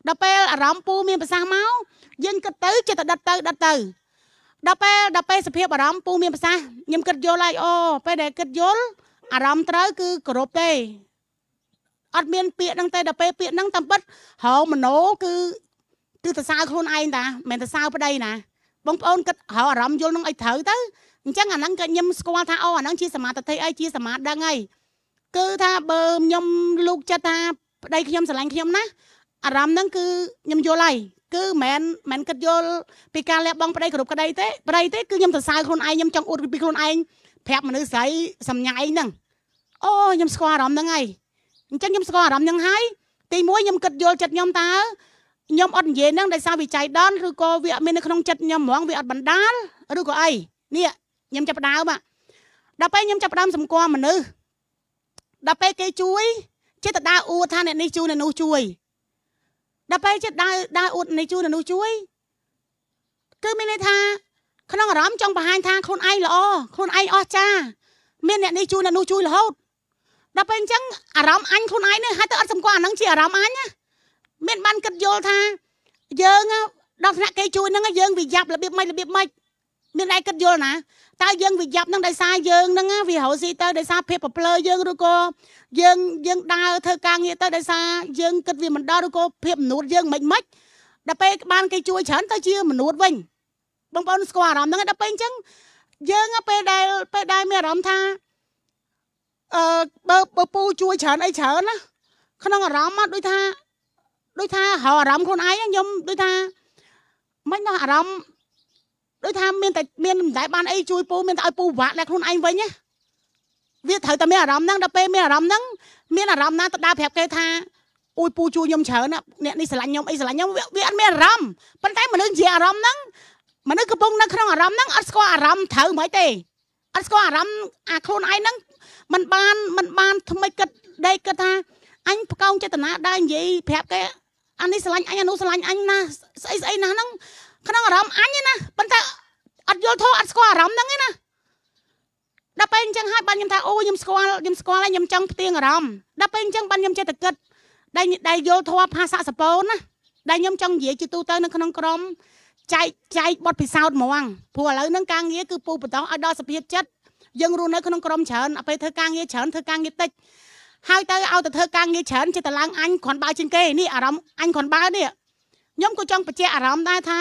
Speaker 1: ដល់ពេលអារម្មណ៍ពូមានប្រសាសន៍មកយើងគិតទៅចិត្តដិតទៅដិតទៅដល់ពេលដល់ពេលសភាពអារម្មណ៍ពូមានប្រសាសន៍ខ្ញុំគិតយល់ហើយអូពេលដែលគិតយល់អារម្មណ៍ត្រូវគឺគោរពទេអត់មានពាក្យហ្នឹងទេដល់ពេលពាក្យហ្នឹងតាមពិតហៅមโนគឺគឺសរសើរខ្លួនឯងតាមិនមែនសរសើរប្តីណាបងប្អូនគិតហៅអារម្មណ៍យល់នឹងឲ្យត្រូវទៅអញ្ចឹងអាហ្នឹងក៏ខ្ញុំស្គាល់ថាអូអាហ្នឹងជាសមាធិអីជាសមាធិដឹងអីគឺថាបើខ្ញុំលូកចិត្តថាប្តីខ្ញុំស្រឡាញ់ខ្ញុំណាអារម្មណ៍ហ្នឹងគឺខ្ញុំយល់ហើយគឺមិនមែនមិនគិតយល់ពីការលះបង់ប្តីគ្រប់ក្តីទេប្តីទេគឺខ្ញុំសរសើរខ្លួនឯងខ្ញុំចង់អួតពីខ្លួនឯងប្រាប់មនុស្សស្រីសំញាយហ្នឹងអូខ្ញុំស្គាល់អារម្មណ៍ហ្នឹងហើយអញ្ចឹងខ្ញុំស្គាល់អារម្មណ៍នឹងហើយទីមួយខ្ញុំគិតយល់ចិត្តខ្ញុំតើខ្ញុំអត់និយាយនឹងដោយសារវិច័យដនឬក៏វាអត់មាននៅក្នុងចិត្តខ្ញុំហ្មងវាអត់បណ្ដាលឬក៏អីនេះខ្ញុំចាប់ដើមដល់ពេលខ្ញុំចាប់ដើមសម្គាល់មនុស្សដល់ពេលគេជួយចិត្តដើរអួតថាអ្នកនេះជួយអ្នកនោះជួយដល់ពេលចិត្តដើរដើរអួតនេះជួយអ្នកនោះជួយគឺមានន័យថា ក្នុងអារម្មណ៍ចង់បង្ហាញថាខ្លួនឯងល្អខ្លួនឯងអស្ចារ្យមានអ្នកនេះជួយអ្នកនោះជួយរហូតដល់ពេលអញ្ចឹងអារម្មណ៍អញខ្លួនឯងនេះហើយទៅអត់សម្គាល់អានឹងជាអារម្មណ៍អញណាមានបានគិតយល់ថាយើងដល់ថ្នាក់គេជួយនឹងយើងវាយ៉ាប់របៀបម៉េចរបៀបម៉េចមានតែគិតយល់ណាតើយើងវាយ៉ាប់នឹងដោយសារយើងនឹងវារោស៊ីទៅដោយសារភាពប្រព្រឹត្តយើងឬក៏យើងយើងដើរធ្វើការងារទៅដោយសារយើងគិតវាមិនដល់ឬក៏ភាពមនុស្សយើងមិនមិនដល់ពេលបានគេជួយច្រើនទៅជាមនុស្សវិញបងប្អូនស្គាល់អារម្មណ៍ហ្នឹងដល់ពេលអញ្ចឹងយើងពេលដែលពេលដែលមានអារម្មណ៍ថាអឺបើបើពូជួយច្រើនអីច្រើនណាក្នុងអារម្មណ៍ដូចថាដូចថារអារម្មណ៍ខ្លួនឯងខ្ញុំដូចថាមិនដល់អារម្មណ៍ដូចថាមានតែមានមិនដែលបានអីជួយពូមានតែឲ្យពូពិបាកដល់ខ្លួនឯងវិញណាវាត្រូវតែមានអារម្មណ៍ហ្នឹងដល់ពេលមានអារម្មណ៍ហ្នឹងមានអារម្មណ៍ណាទៅដើរប្រាប់គេថាអ៊ុយពូជួយខ្ញុំច្រើនណាអ្នកនេះស្រឡាញ់ខ្ញុំអីស្រឡាញ់ខ្ញុំវាអត់មានអារម្មណ៍ប៉ុន្តែមនុស្សនិយាយអារម្មណ៍ហ្នឹងមនុស្សកំពុងនៅក្នុងអារម្មណ៍ហ្នឹងអត់ស្គាល់អារម្មណ៍ត្រូវហ្មងទេអត់ស្គាល់អារម្មណ៍អាខ្លួនឯងហ្នឹងมันបានมันបានថ្មីគិតដេកគិតថា អញផ្កោងចេតនាដែរនិយាយប្រាប់គេអានេះស្រឡាញ់អញអានោះស្រឡាញ់អញណាស្អីស្អីណាហ្នឹងក្នុងអារម្មណ៍អញណាប៉ុន្តែអត់យល់ធោះអត់ស្គាល់អារម្មណ៍ហ្នឹងឯណាដល់ពេលអញ្ចឹងហើយបានខ្ញុំថាអូខ្ញុំស្គាល់ខ្ញុំស្គាល់ហើយខ្ញុំចង់ផ្ទៀងអារម្មណ៍ដល់ពេលអញ្ចឹងបានខ្ញុំចេះតែគិត ដែលដែលយល់ធោះភាសាសពូនណាដែលខ្ញុំចង់និយាយជាទូទៅនៅក្នុងក្រុមចែកចែកបទពិសោធន៍ហ្មងព្រោះឥឡូវហ្នឹងការងារគឺពូបន្តឲ្យដល់សភាពចិត្តយើងរស់នៅក្នុងក្រុមច្រើនអពេលធ្វើការងារច្រើនធ្វើការងារតិច ហើយទៅឲ្យទៅធ្វើការងារច្រើនចិត្តឡើងអញគ្រាន់បើជាងគេនេះអារម្មណ៍អញគ្រាន់បើនេះខ្ញុំក៏ចង់បញ្ជាក់អារម្មណ៍ដែរថា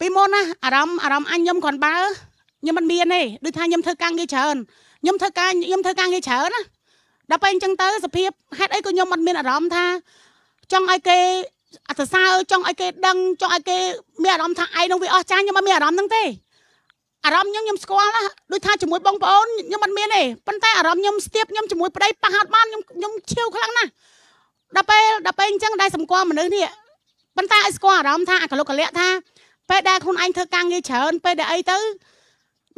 Speaker 1: ពីមុនណាអារម្មណ៍អារម្មណ៍អញខ្ញុំគ្រាន់បើខ្ញុំមិនមានទេដូចថាខ្ញុំធ្វើការងារច្រើនខ្ញុំធ្វើការខ្ញុំធ្វើការងារច្រើនណាដល់ពេលអញ្ចឹងទៅសភាពហេតុអីក៏ខ្ញុំអត់មានអារម្មណ៍ថាចង់ឲ្យគេអសរសើរចង់ឲ្យគេដឹងចង់ឲ្យគេមានអារម្មណ៍ថាឯងនឹងវាអស់ចាញ់ខ្ញុំអត់មានអារម្មណ៍ហ្នឹងទេអារម្មណ៍ខ្ញុំខ្ញុំស្គាល់ណាដូចថាជាមួយបងប្អូនខ្ញុំអត់មានទេប៉ុន្តែអារម្មណ៍ខ្ញុំស្ទាបខ្ញុំជាមួយប្តីប៉ះអត់បានខ្ញុំខ្ញុំឈឺខ្លាំងណាស់ដល់ពេលដល់ពេលអញ្ចឹងដែលសម្គាល់មនុស្សនេះប៉ុន្តែឲ្យស្គាល់អារម្មណ៍ថាអាកលុកកលៈថាពេលដែលខ្លួនឯងធ្វើការងារច្រើនពេលដែលអីទៅ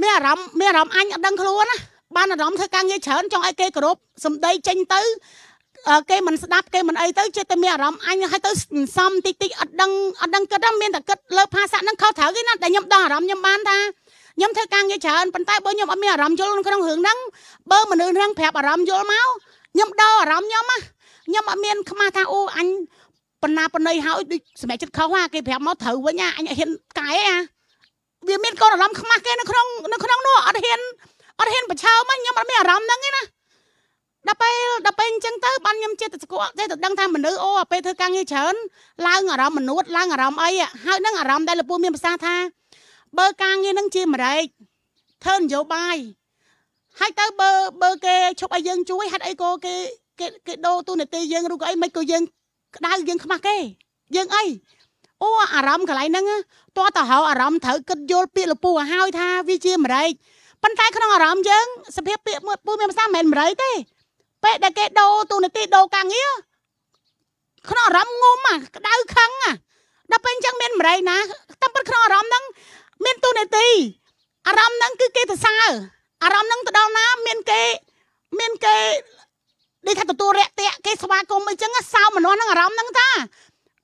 Speaker 1: មានអារម្មណ៍មានអារម្មណ៍អញអត់ដឹងខ្លួនណា បានអារម្មណ៍ធ្វើការងារច្រើនចង់ឲ្យគេគោរពសំដីចេញទៅគេមិនស្ដាប់គេមិនអីទៅចិត្តតែមានអារម្មណ៍អញហើយទៅសំតិចតិចអត់ដឹងអត់ដឹងគិតមានតែគិតលើភាសាហ្នឹងខុសត្រូវគេណាតែខ្ញុំដឹងអារម្មណ៍ខ្ញុំបានថាខ្ញុំធ្វើការងារច្រើនប៉ុន្តែបើខ្ញុំអត់មានអារម្មណ៍យល់ក្នុងរឿងហ្នឹងបើមនុស្សហ្នឹងប្រាប់អារម្មណ៍យល់មកខ្ញុំដកអារម្មណ៍ខ្ញុំណាខ្ញុំអត់មានខ្មាស់ថាអូអញបណ្ណាបណ្ណៃហើយដូចសម្រាប់ចិត្តខុសណាគេប្រាប់មកត្រូវវិញណាអញអត់ហ៊ានកែណាវាមានកូនអារម្មណ៍ខ្មាស់គេនៅក្នុង នៅក្នុងនោះអត់ហ៊ានអត់ហ៊ានប្រឆាំងខ្ញុំអត់មានអារម្មណ៍ហ្នឹងទេណាដល់ពេលដល់ពេលអញ្ចឹងទៅបានខ្ញុំចេះតែស្គាល់ចេះតែដឹងថាមនុស្សអូពេលធ្វើការងារច្រើនឡើងអារម្មណ៍មនុស្សឡើងអារម្មណ៍អីហើយនឹងអារម្មណ៍ដែលលពូមានប្រសាសន៍ថាបើការងារនឹងជាម្រេចធ្វើនយោបាយហើយទៅបើបើគេឈប់ឲ្យយើងជួយហេតុអីក៏គេគេគេដូរទូនាទីយើងឬក៏អីមិនក៏យើងក្តៅយើង ខ្មាស់គេយើងអីអូអារម្មណ៍កន្លែងហ្នឹងតោះតហៅអារម្មណ៍ត្រូវគិតយល់ពាក្យលពូឲ្យហើយថាវាជាម្រេចប៉ុន្តែក្នុងអារម្មណ៍យើងសភាពពាក្យមួយពូមានភាសាមិនមែនម្រេចទេពេលដែលគេដូរទូនាទីដូរកាងារក្នុងអារម្មណ៍ងុំអាក្តៅខឹងអាដល់ពេលអញ្ចឹងមានម្រេចណាតាមពិតក្នុងអារម្មណ៍ហ្នឹងមានទូនាទី អារម្មណ៍ហ្នឹងគឺគេសរសើរអារម្មណ៍ហ្នឹងទៅដល់ណា មានគេមានគេដូចថាទទួលរាក់ទាក់គេស្វាគមន៍អីចឹងសោមនស្សហ្នឹងអារម្មណ៍ហ្នឹងថា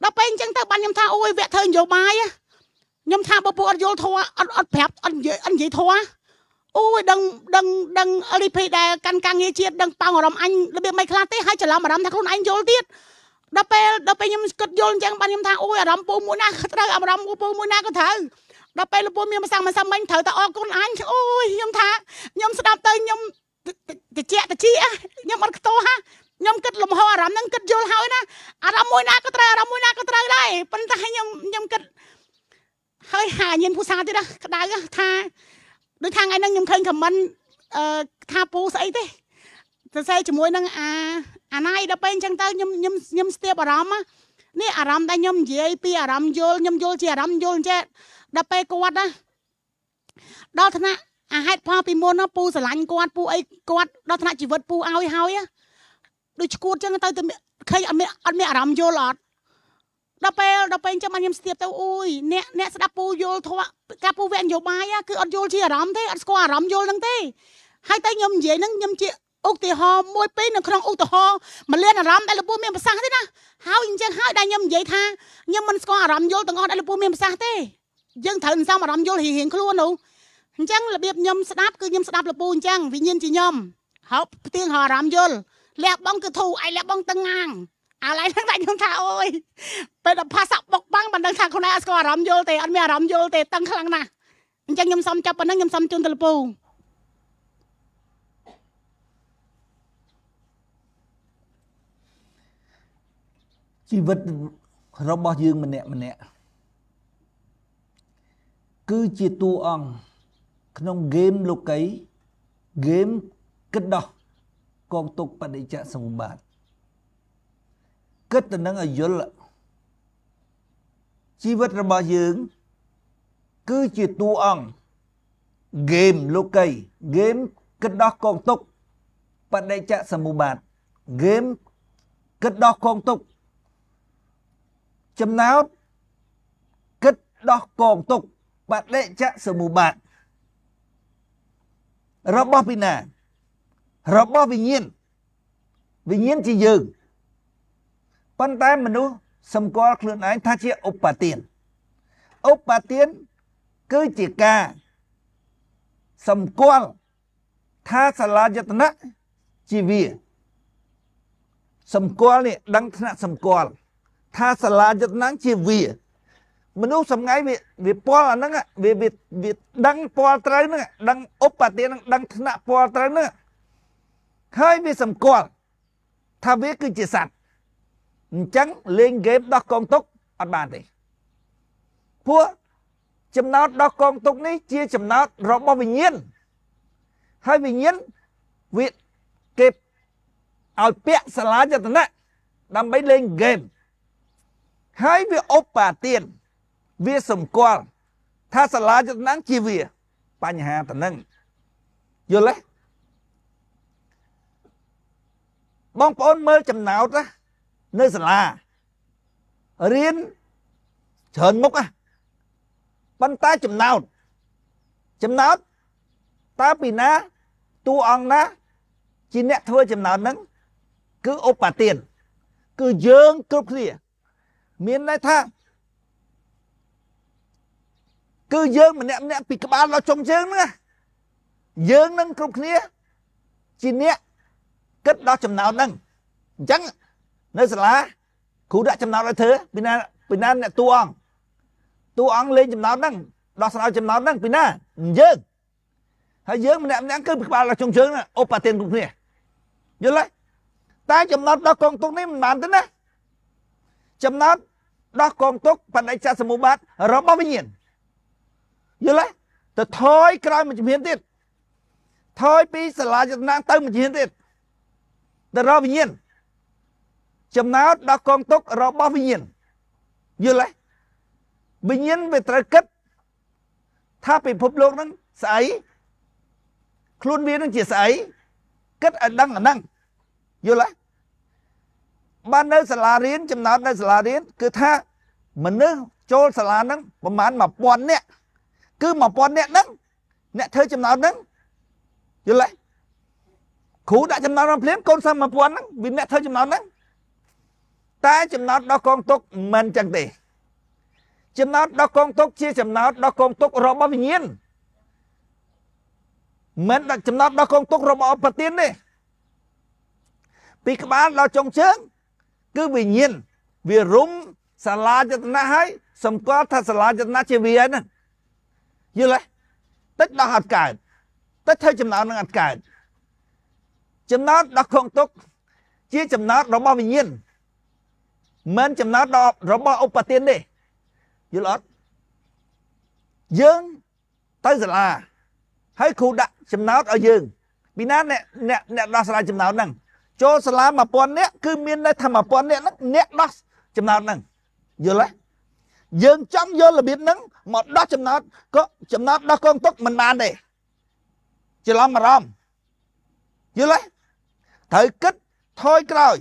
Speaker 1: ដល់ពេលអញ្ចឹងទៅបានខ្ញុំថាអូយវគ្គធ្វើនយោបាយខ្ញុំថាបើពួកអត់យល់ធัวអត់អត់ប្រាប់អត់និយាយអត់និយាយធัวអូយដឹងដឹងដឹងរីភីដែលកាន់ការងារជាតិដឹងប៉ោងអារម្មណ៍អញរបៀបមិនខ្លះទេហើយច្រឡំអារម្មណ៍ថាខ្លួនឯងយល់ទៀតដល់ពេលដល់ពេលខ្ញុំគិតយល់អញ្ចឹងបានខ្ញុំថាអូយអារម្មណ៍ពូមួយណាក៏ត្រូវអារម្មណ៍ពូមួយណាក៏ត្រូវដល់ពេលលោកពូមានប្រសាងមិនសាមិញត្រូវតែអរគុណអញអូយខ្ញុំថាខ្ញុំស្ដាប់ទៅខ្ញុំតិចតិចខ្ញុំអត់ខ្ទោហាខ្ញុំគិតលំហអារម្មណ៍ហ្នឹងគិតយល់ហើយណាអារម្មណ៍មួយណាក៏ត្រូវអារម្មណ៍មួយណាក៏ត្រូវដែរប៉ុន្តែខ្ញុំខ្ញុំគិតហើយហាញៀនភូសាទៀតណាក្តៅថាដូចថាថ្ងៃហ្នឹងខ្ញុំឃើញខមមិនអឺថាពូស្អីទេសរសេរជាមួយ នឹង អាអាណៃដល់ពេលអញ្ចឹងទៅខ្ញុំខ្ញុំខ្ញុំស្ទាបអារម្មណ៍នេះអារម្មណ៍ដែលខ្ញុំនិយាយពីអារម្មណ៍យល់ខ្ញុំយល់ជាអារម្មណ៍យល់អញ្ចឹងដល់ពេលគាត់ណាដល់ថ្នាក់អាហេតុផលពីមុនពូស្រឡាញ់គាត់ពូអីគាត់ដល់ថ្នាក់ជីវិតពូឲ្យហើយដូចឈួតចឹងទៅទៅឃើញអត់មានអត់មានអារម្មណ៍យល់អត់ដល់ពេលដល់ពេលចាំខ្ញុំស្ទាបទៅអ៊ុយអ្នកអ្នកស្ដាប់ពូយល់ធម៌ការពូវគ្គនយោបាយគឺអត់យល់ជាអារម្មណ៍ទេអត់ស្គាល់អារម្មណ៍យល់ហ្នឹងទេ ហើយតែខ្ញុំនិយាយហ្នឹងខ្ញុំជាឧទាហរណ៍មួយពីរនៅក្នុងឧទាហរណ៍មលៀនអារម្មណ៍ដែលលោកពូមានប្រសាសន៍ទេណាហើយអញ្ចឹងហើយដែលខ្ញុំនិយាយថាខ្ញុំមិនស្គាល់អារម្មណ៍យល់ទាំងអស់ដែលលោកពូមានប្រសាសន៍ទេយើងត្រូវនឹងសំអារម្មណ៍យល់រៀងខ្លួននោះអញ្ចឹងរបៀបខ្ញុំស្ដាប់គឺខ្ញុំស្ដាប់លពូអញ្ចឹងវិញ្ញាណជាខ្ញុំហៅផ្ទៀងហៅអារម្មណ៍យល់លះបងគឺធូឯលះបងទាំងងាង អាឡៃហ្នឹងដាក់ខ្ញុំថាអូយពេលដល់ផាសបុកបាំងមិនដឹងថាខ្លួនឯងអត់ស្គាល់អារម្មណ៍យល់ទេអត់មានអារម្មណ៍យល់ទេតឹងខ្លាំងណាស់អញ្ចឹងខ្ញុំសុំចាប់ប៉ុណ្ណឹងខ្ញុំសុំជូនទៅលពូ
Speaker 2: ជីវិតរបស់យើងម្នាក់ម្នាក់គឺជាតួអង្គក្នុងហ្គេមលោកីហ្គេមគិតដោះកងទុកបដិចសមុបាទគិតទៅនឹងអយុលជីវិតរបស់យើងគឺជាតួអង្គហ្គេមលោកីហ្គេមគិតដោះកងទុកបដិចសមុបាទហ្គេមគិតដោះកងទុកចំណោតគិតដោះកងទុកបដិច្ចសមុបត្តិរបស់ពីណា របស់វិញ្ញាណវិញ្ញាណជាយើងប៉ុន្តែមនុស្សសម្គាល់ខ្លួនឯងថាជាឧបទានឧបទាន គឺជាការ សម្គាល់ថាសាលាយតនៈជាវាសម្គាល់នេះដឹងថ្នាក់សម្គាល់ ថាសាលាយតនៈជាវាមនុស្សសម្ងៃវាវាពលអាហ្នឹងវាវាវាដឹងពលត្រូវហ្នឹងដឹងឧបទានហ្នឹងដឹងថ្នាក់ពលត្រូវហ្នឹងហើយវាសម្គាល់ថាវាគឺជាសัตว์អញ្ចឹងលេងហ្គេមដោះកងទុកអត់បានទេពួកចំណោទដោះកងទុកនេះជាចំណោទរបស់វិញ្ញាណហើយវិញ្ញាណវាគេឲ្យពាក់សាលាយតនៈដើម្បីលេងហ្គេមហើយវាឧបាទានវាសម្គាល់ថាសាលាយុទ្ធនាជាវាបញ្ហាទៅនឹងយល់ទេបងប្អូនមើលចំណោទណានៅសាលារៀនច្រើនមុខណាប៉ុន្តែចំណោទចំណោទតើពីណាតួអង្គណា ជាអ្នកធ្វើចំណោទហ្នឹងគឺឧបទានគឺយើងគ្រប់គ្នាមានន័យថាគឺយើងម្នាក់ម្នាក់ពីក្បាលដល់ចុងជើងណាយើងនឹងគ្រប់គ្នាជាអ្នកគិតដល់ចំណោទហ្នឹងអញ្ចឹងនៅសាលាគ្រូដាក់ចំណោទឲ្យធ្វើពីណាពីណាអ្នកតួអង្គតួអង្គលេងចំណោទហ្នឹងដោះស្រាយចំណោទហ្នឹងពីណាយើងហើយយើងម្នាក់ម្នាក់គឺពីក្បាលដល់ចុងជើងឧបទានគ្រប់គ្នាយល់ទេតែចំណោទដល់កងទុកនេះមិនបានទេណាចំណោទដល់កងទុកបណ្ឌិតចាសសមុបាទរបស់វិញ្ញាណយល់ទេទៅថយក្រោយមួយជំហានទៀតថយពីសាលាចំណាំងទៅមួយជំហានទៀតទៅរកវិញ្ញាណចំណោទដល់កងទុករបស់វិញ្ញាណយល់ទេវិញ្ញាណវាត្រូវគិតថាពិភពលោកហ្នឹងស្អីខ្លួនវានឹងជាស្អីគិតឲ្យដឹងអាហ្នឹងយល់ទេបាននៅសាលារៀនចំណោទនៅសាលារៀនគឺថាមនុស្សចូលសាលាហ្នឹងប្រហែល1000នាក់គឺ1000នាក់ហ្នឹងអ្នកធ្វើចំណោទហ្នឹងយល់ទេគ្រូដាក់ចំណោទមកភ្លាមកូនសិស្ស1000ហ្នឹងវាអ្នកធ្វើចំណោទហ្នឹងតែចំណោទដល់កងទុកមិនចឹងទេចំណោទដល់កងទុកជាចំណោទដល់កងទុករបស់វិញ្ញាណមិនដាក់ចំណោទដល់កងទុករបស់អបទានទេពីក្បាលដល់ចុងជើង គឺវិញ្ញាណវារុំសាលាចតនាហើយសម្គាល់ថាសាលាចតនាជាវាហ្នឹងយល់ទេតិចដោះអត់កើតតិចធ្វើចំណោទនឹងអត់កើតចំណោទដោះខងទុក ជាចំណោទរបស់វិញ្ញាណមិនចំណោទរបស់ឧបទានទេយល់អត់យើងទៅសាលាហើយគ្រូដាក់ចំណោទឲ្យយើងពីណាអ្នកអ្នកអ្នកដោះស្រាយចំណោទហ្នឹងចូលសាលា1000នាក់គឺមាននៅថា1000នាក់ហ្នឹងអ្នកដោះចំណោទហ្នឹងយល់ទេយើងចង់យករបៀបហ្នឹងមកដោះចំណោទក៏ចំណោទដោះកងទុកមិនបានទេច្រឡំអារម្មណ៍យល់ទេត្រូវគិតថយក្រោយ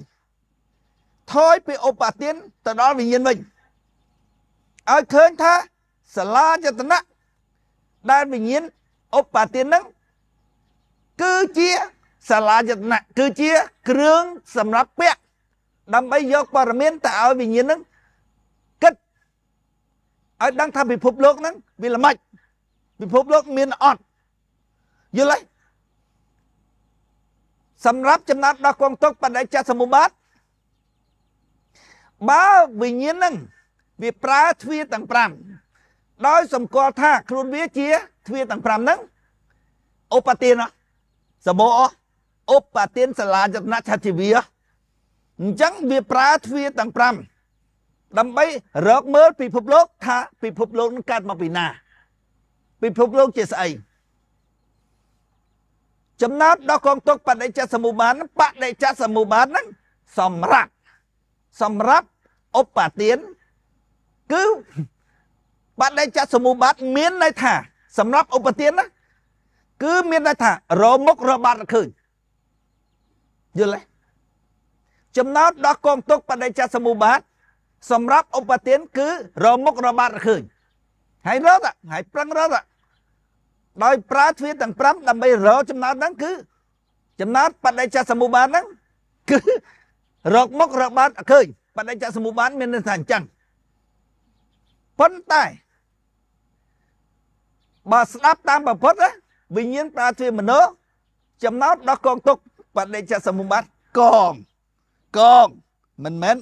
Speaker 2: ថយពីឧបទានទៅដល់វិញ្ញាណវិញឲ្យឃើញថាសាលាយតនៈដែលវិញ្ញាណឧបទានហ្នឹងគឺជាសាលាយតនៈគឺជាគ្រឿងសម្រាប់ពាក់ដើម្បីយកបរមានទៅឲ្យវិញ្ញាណហ្នឹងឲ្យដឹងថាពិភពលោកហ្នឹងវាល្មិចពិភពលោកមានអត់យល់ហើយសម្រាប់ចំណាត់ដល់កងទុកបដិចសមុបាទបើវិញ្ញាណហ្នឹងវាប្រើទ្វារទាំង5ដោយសម្គាល់ថាខ្លួនវាជាទ្វារទាំង5ហ្នឹងឧបទានសមោឧបទានសាលាយតនឆាតិវាអញ្ចឹងវាប្រើទ្វារទាំង5ដើម្បីរកមើលពិភពលោកថាពិភពលោកនឹងកើតមកពីណាពិភពលោកជាស្អីចំណោទដល់កងទ័ពបដិចសមុបានបដិចសមុបានហ្នឹងសម្រាប់សម្រាប់ឧបទានគឺបដិចសមុបាទមានន័យថាសម្រាប់ឧបទានណាគឺមានន័យថា រមុខរបាត់ឃើញយល់ទេចំណោទដល់កងទ័ពបដិចសមុបាទសម្រាប់ឧបទានគឺរមុខរបាត់រឃើញហើយរត់ហើយប្រឹងរត់ដោយប្រើទ្វារទាំង5ដើម្បីរកចំណោទហ្នឹងគឺ ចំណោទបដិចសមុបានហ្នឹងគឺរកមុខរបាត់ឃើញបដិចសមុបាន មានន័យថាអញ្ចឹងប៉ុន្តែបើស្ដាប់តាមប្រពុតវិញ្ញាណប្រើទ្វារមនោ ចំណោទដល់កងទុកបដិចសមុបានកងកងមិនមែន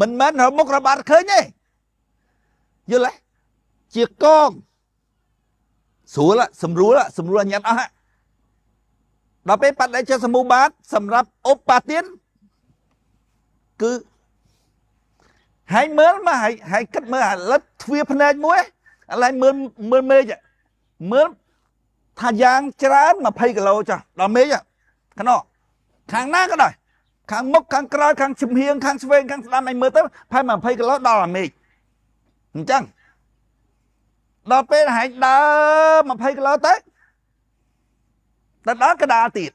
Speaker 2: មិនមែនរមុខរបត់ឃើញទេយល់ទេជាកងស្រួលសម្រួលសម្រួលអញ្ញាតអស់ដល់ពេលបដិជាសមូបាទសម្រាប់ឧបាទានគឺហើយមើលមកហើយហើយគិតមើលអាលិតទ្វាភ្នែកមួយឥឡូវមើលមើលមេឃមើលថាយ៉ាងច្រើន20គីឡូចុះដល់មេឃកណោខាងណាក៏ដោយខាងមុខខាងក្រោយខាងជំហៀងខាងស្វែងខាងស្ដាំឯងមើលទៅប្រហែល20គីឡូដល់អាមេឃអញ្ចឹងដល់ពេលហែកដើរ20គីឡូទៅទៅដល់កដាលទៀត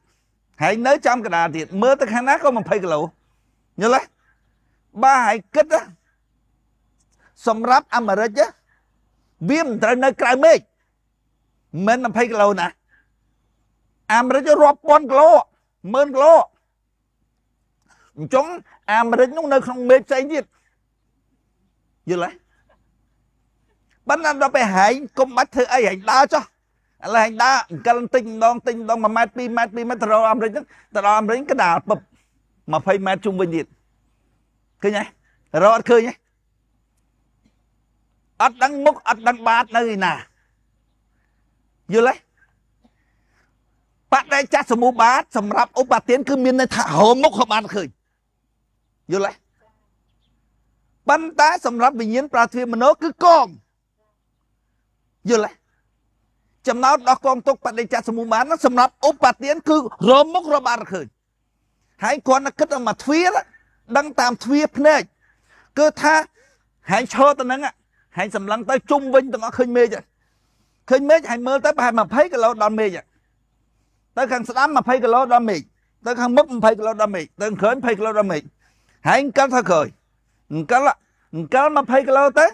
Speaker 2: ហែកនៅចំកដាលទៀតមើលទៅខាងណាក៏20គីឡូយល់ទេបើហែកគិតសម្រាប់អាមេរិកវាមិនត្រូវនៅក្រៅមេឃមិន20គីឡូណា អាមេរិករាប់ពាន់គីឡូម៉ឺនគីឡូអញ្ចឹងអាមេរិកនោះនៅក្នុងមេឃផ្សេងទៀតយល់ទេបានដល់ទៅហែងកុំបាច់ធ្វើអីហែងដើរចុះឥឡូវហែងដើរអង្កលតិចម្ដងតិចម្ដង1ម៉ែត្រ2ម៉ែត្រ2ម៉ែត្រទៅដល់អាមេរិកហ្នឹងទៅដល់អាមេរិកកដាលពឹប20ម៉ែត្រជុំវិញទៀតឃើញទេរត់ឃើញទេអត់ដឹងមុខអត់ដឹងបាតនៅឯណាយល់ទេបដិចាសសមូបាទសម្រាប់ឧបទានគឺមានន័យថាហោមុខក៏បានឃើញយល់ទេប៉ុន្តែសម្រាប់វិញ្ញាណប្រាថ្នាមនោគឺកងយល់ទេចំណោទដោះកងទុកបដិច្ចសមុបានសម្រាប់ឧបទានគឺរមុខរបារឃើញហើយគាត់គិតមកទ្វារដឹងតាមទ្វារភ្នែកគឺថាហែងឈរទៅនឹងហែងសម្លឹងទៅជុំវិញទាំងអស់ឃើញមេឃឃើញមេឃហើយមើលទៅប្រហែល20គីឡូដល់មេឃទៅខាងស្ដាំ20គីឡូដល់មេឃទៅខាងមុខ20គីឡូដល់មេឃទៅខាងក្រោយ20គីឡូដល់មេឃហើយអង្កលថាឃើញអង្កលអង្កល20គីឡូទៅ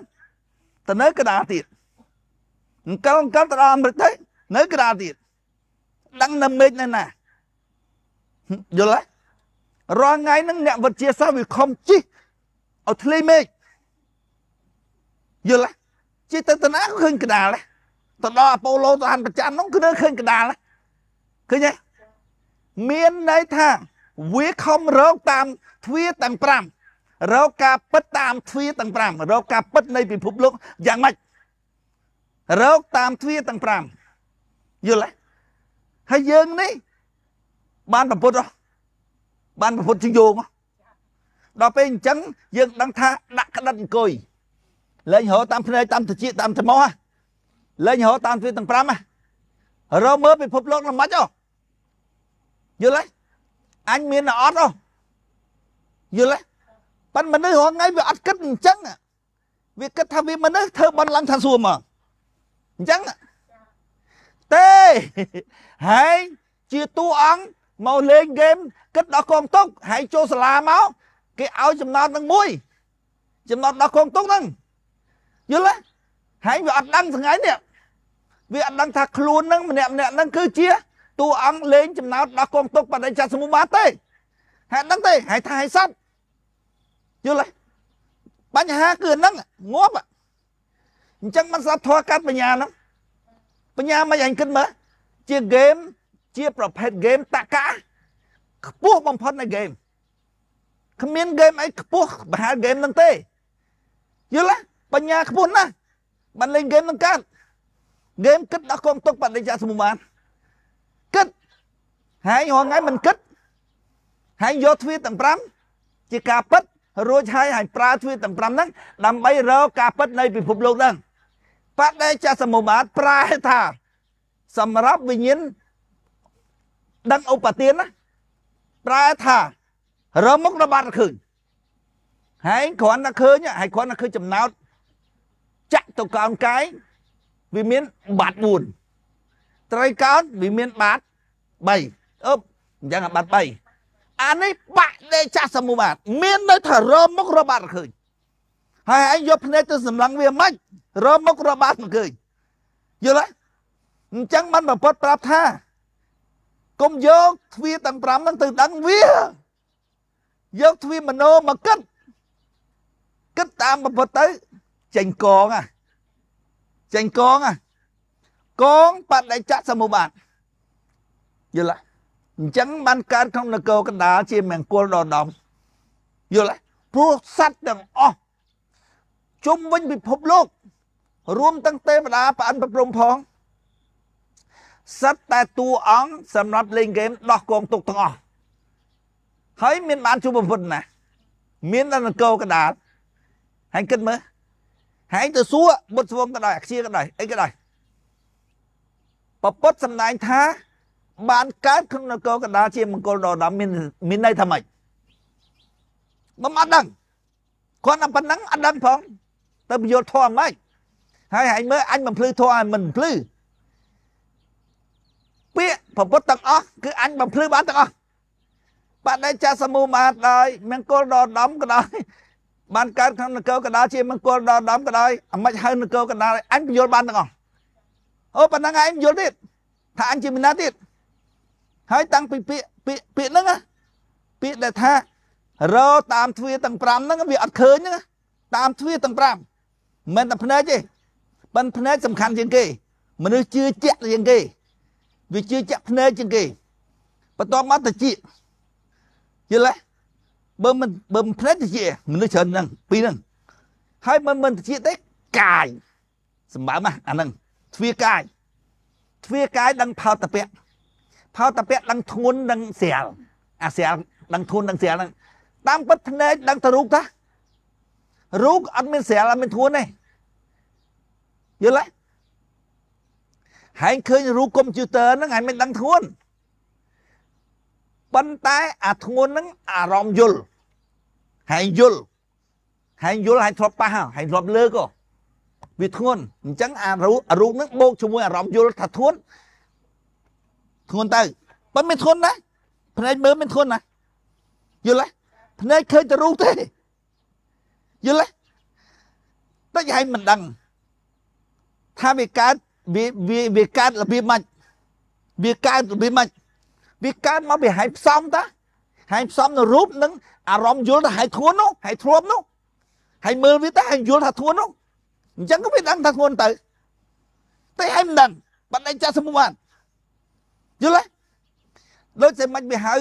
Speaker 2: ទៅនៅកដាទៀតអង្កលអង្កលទៅដល់អាមេរិកទៅនៅកដាទៀតដឹងនៅមេឃនៅណា យល់ទេរាល់ថ្ងៃហ្នឹងអ្នកវិទ្យាសាស្ត្រវាខំជីកឲ្យធ្លាយមេឃយល់ទេជីកទៅទៅណាក៏ឃើញកដាលដែរទៅដល់អាប៉ូឡូទៅហាន ប្រចាំហ្នឹងគឺនៅឃើញកដាលដែរឃើញទេមានន័យថាវាខំរកតាមទ្វារទាំង5រកការពិតតាមទ្វារទាំង5រកការពិតនៃពិភពលោកយ៉ាងម៉េចរកតាមទ្វារទាំង5យល់ទេហើយយើងនេះបានប្រពុតបានប្រពុតជាយោមកដល់ពេលអញ្ចឹងយើងដឹងថាដាក់ក្តិតអង្គុយលែងរកតាមភ្នែកតាមត្រចៀកតាមថ្មោះលែងរកតាមទ្វារទាំង5រកមើលពិភពលោកនឹងមិនអត់យល់ទេអញមានអត់អោះយល់ទេប៉ិនមនុស្សរងថ្ងៃវាអត់គិតអញ្ចឹងវាគិតថាវាមនុស្សធ្វើបន់ឡើងថាសួរមកអញ្ចឹងទេហើយជាតួអង្គមកលេងហ្គេមគិតដល់កងទុកហើយចូលសាលាមកគេឲ្យចំណោទនឹងមួយចំណោទដល់កងទុកហ្នឹងយល់ទេហើយវាអត់ដឹងថ្ងៃនេះវាអត់ដឹងថាខ្លួនហ្នឹងម្នាក់ម្នាក់ហ្នឹងគឺជាតួអង្គលេងចំណោទដល់កងទុកបដិចសមុបាទទេហេតុហ្នឹងទេហេតុថាឲ្យសັດយល់ទេបញ្ហាគឺហ្នឹងងាប់អញ្ចឹងមិនស្ដាប់ធម៌កាត់បញ្ញាហ្នឹងបញ្ញាមិនអញគិតមើលជាហ្គេមជាប្រភេទហ្គេមតកាខ្ពស់បំផុតនៃហ្គេមគ្មានហ្គេមអីខ្ពស់បើហៅហ្គេមហ្នឹងទេយល់ទេបញ្ញាខ្ពស់ណាស់បានលេងហ្គេមហ្នឹងកើតហ្គេមគិតដល់កងទុកបដិចសមុបាទគិតហើយរងថ្ងៃមិនគិតហើយយកទ្វារទាំង5ជាការពិតរួចហើយហើយប្រើទ្វារទាំង5ហ្នឹងដើម្បីរកការពិតនៃពិភពលោកហ្នឹងបដិចសមុបាទប្រែថា សម្រាប់វិញ្ញាណដឹងឧបទានណាប្រែថារើមុខដល់បាត់ឃើញហើយគ្រាន់តែឃើញហើយគ្រាន់តែឃើញចំណោត ចាក់ទៅកោនកាយវាមានបាត់4ត្រីកោណវាមានបាត3អឹបអញ្ចឹងអាបាត3អានេះបាក់ដេចាស់សមុបាតមាននៅថារមមុខរបាត់ឃើញហើយឯងយកភ្នែកទៅសម្លឹងវាមិនរមមុខរបាត់មិនឃើញយល់ទេអញ្ចឹងបានប្រពតប្រាប់ថាកុំយកទ្វាទាំង5ហ្នឹងទៅដឹងវាយកទ្វាមโนមកគិតគិតតាមប្រពតទៅចេញកងចេញកងកងបដិច្ចសមុបាទយល់ទេអញ្ចឹងបានកើតក្នុងនគរកណ្ដាលជាមង្គលដ៏ដំយល់ទេព្រោះសត្វទាំងអស់ជុំវិញពិភពលោក រួមទាំងទេវតាប្អិនប្រព្រំផងសត្វតែតួអង្គសម្រាប់លេងហ្គេមដោះកងទុកទាំងអស់ហើយមានបានជួបប្រពន្ធណា មានដល់នគរកណ្ដាលហើយគិតមើលហើយទៅសួរបុត្រស្វងក៏ដោយអាខ្ជាក៏ដោយអីក៏ដោយពពុទ្ធសម្ដែងថា បានកើតក្នុងនគរកណ្ដាលជាមង្គលដ៏ដំមានមានន័យថាម៉េចមិនអត់ដឹងគាត់តែប៉ុណ្ណឹងអត់ដឹងផងទៅពយល់ធម៌ម៉េចហើយហែងមើលអញបំភ្លឺធម៌ឲ្យមិនភ្លឺពាក្យប្រពុតទាំងអស់គឺអញបំភ្លឺបានទាំងអស់បាទដែលចាសសមូហបាទដោយមង្គលដល់ដំក៏ដោយបានកើតក្នុងនគរក៏ដោយជាមង្គលដល់ដំក៏ដោយអាមិចហៅនគរក៏ដោយអញពយល់បានទាំងអស់អូប៉ណ្ណឹងឯងយល់ទៀតថាអញជាមីណាទៀតហើយតាំងពីពាក្យពាក្យពាក្យហ្នឹងពាក្យដែលថារតាមទ្វាទាំង5ហ្នឹងវាអត់ឃើញហ្នឹងតាមទ្វាទាំង5មិនតែភ្នែកទេប៉ិនភ្នែក សំខាន់ជាងគេ មនុស្សជឿជាក់ជាងគេវាជឿជាក់ភ្នែកជាងគេបន្ទាប់មកតាជាយល់ទេបើមិនបើមិនភ្នែកតាជាមនុស្សច្រើនហ្នឹងពីរហ្នឹងហើយមិនមិនតាជាទេកាយសម្បើមអាហ្នឹងទ្វាកាយទ្វាកាយដឹងផោតពៈផោតពៈដឹងធ្ងន់ដឹងស្រាលអាស្រាលដឹងធ្ងន់ដឹងស្រាលហ្នឹងតាមពិតភ្នែកដឹងទៅរូបតារូបអត់មានស្រាលអត់មានធ្ងន់ទេយល់ទេហែងឃើញរូបកុំព្យូទ័រហ្នឹងហែងមិនដឹងធ្ងន់ប៉ុន្តែ អាធ្ងន់ហ្នឹងអារម្មណ៍យល់ហែងយល់ហែងយល់ហែងធ្លាប់ប៉ះហែងធ្លាប់លើកហ៎វាធ្ងន់អញ្ចឹងអារូបរូបហ្នឹងបូកជាមួយអារម្មណ៍យល់ថាធ្ងន់ធ្ងន់ទៅបើមិនធ្ងន់ណាភ្នែកមើលមិនធ្ងន់ណាយល់ទេភ្នែកឃើញតែរូបទេយល់ទេដូចឲ្យមិនដឹងថាវាកើតវាវាវាកើតរបៀបម៉េចវាកើតរបៀបម៉េចវាកើតមកពីហែងផ្សំតាហែងផ្សំនៅរូបនឹងអារម្មណ៍យល់ថាហែងធួននោះហែងធ្លាប់នោះហែងមើលវាតែហែងយល់ថាធួននោះអញ្ចឹងក៏វាដឹងថាធ្ងន់ទៅតែឯងមិនដឹងបណ្ដៃចាស់សមូបានយល់ទេដូចតែមិនវាហៅ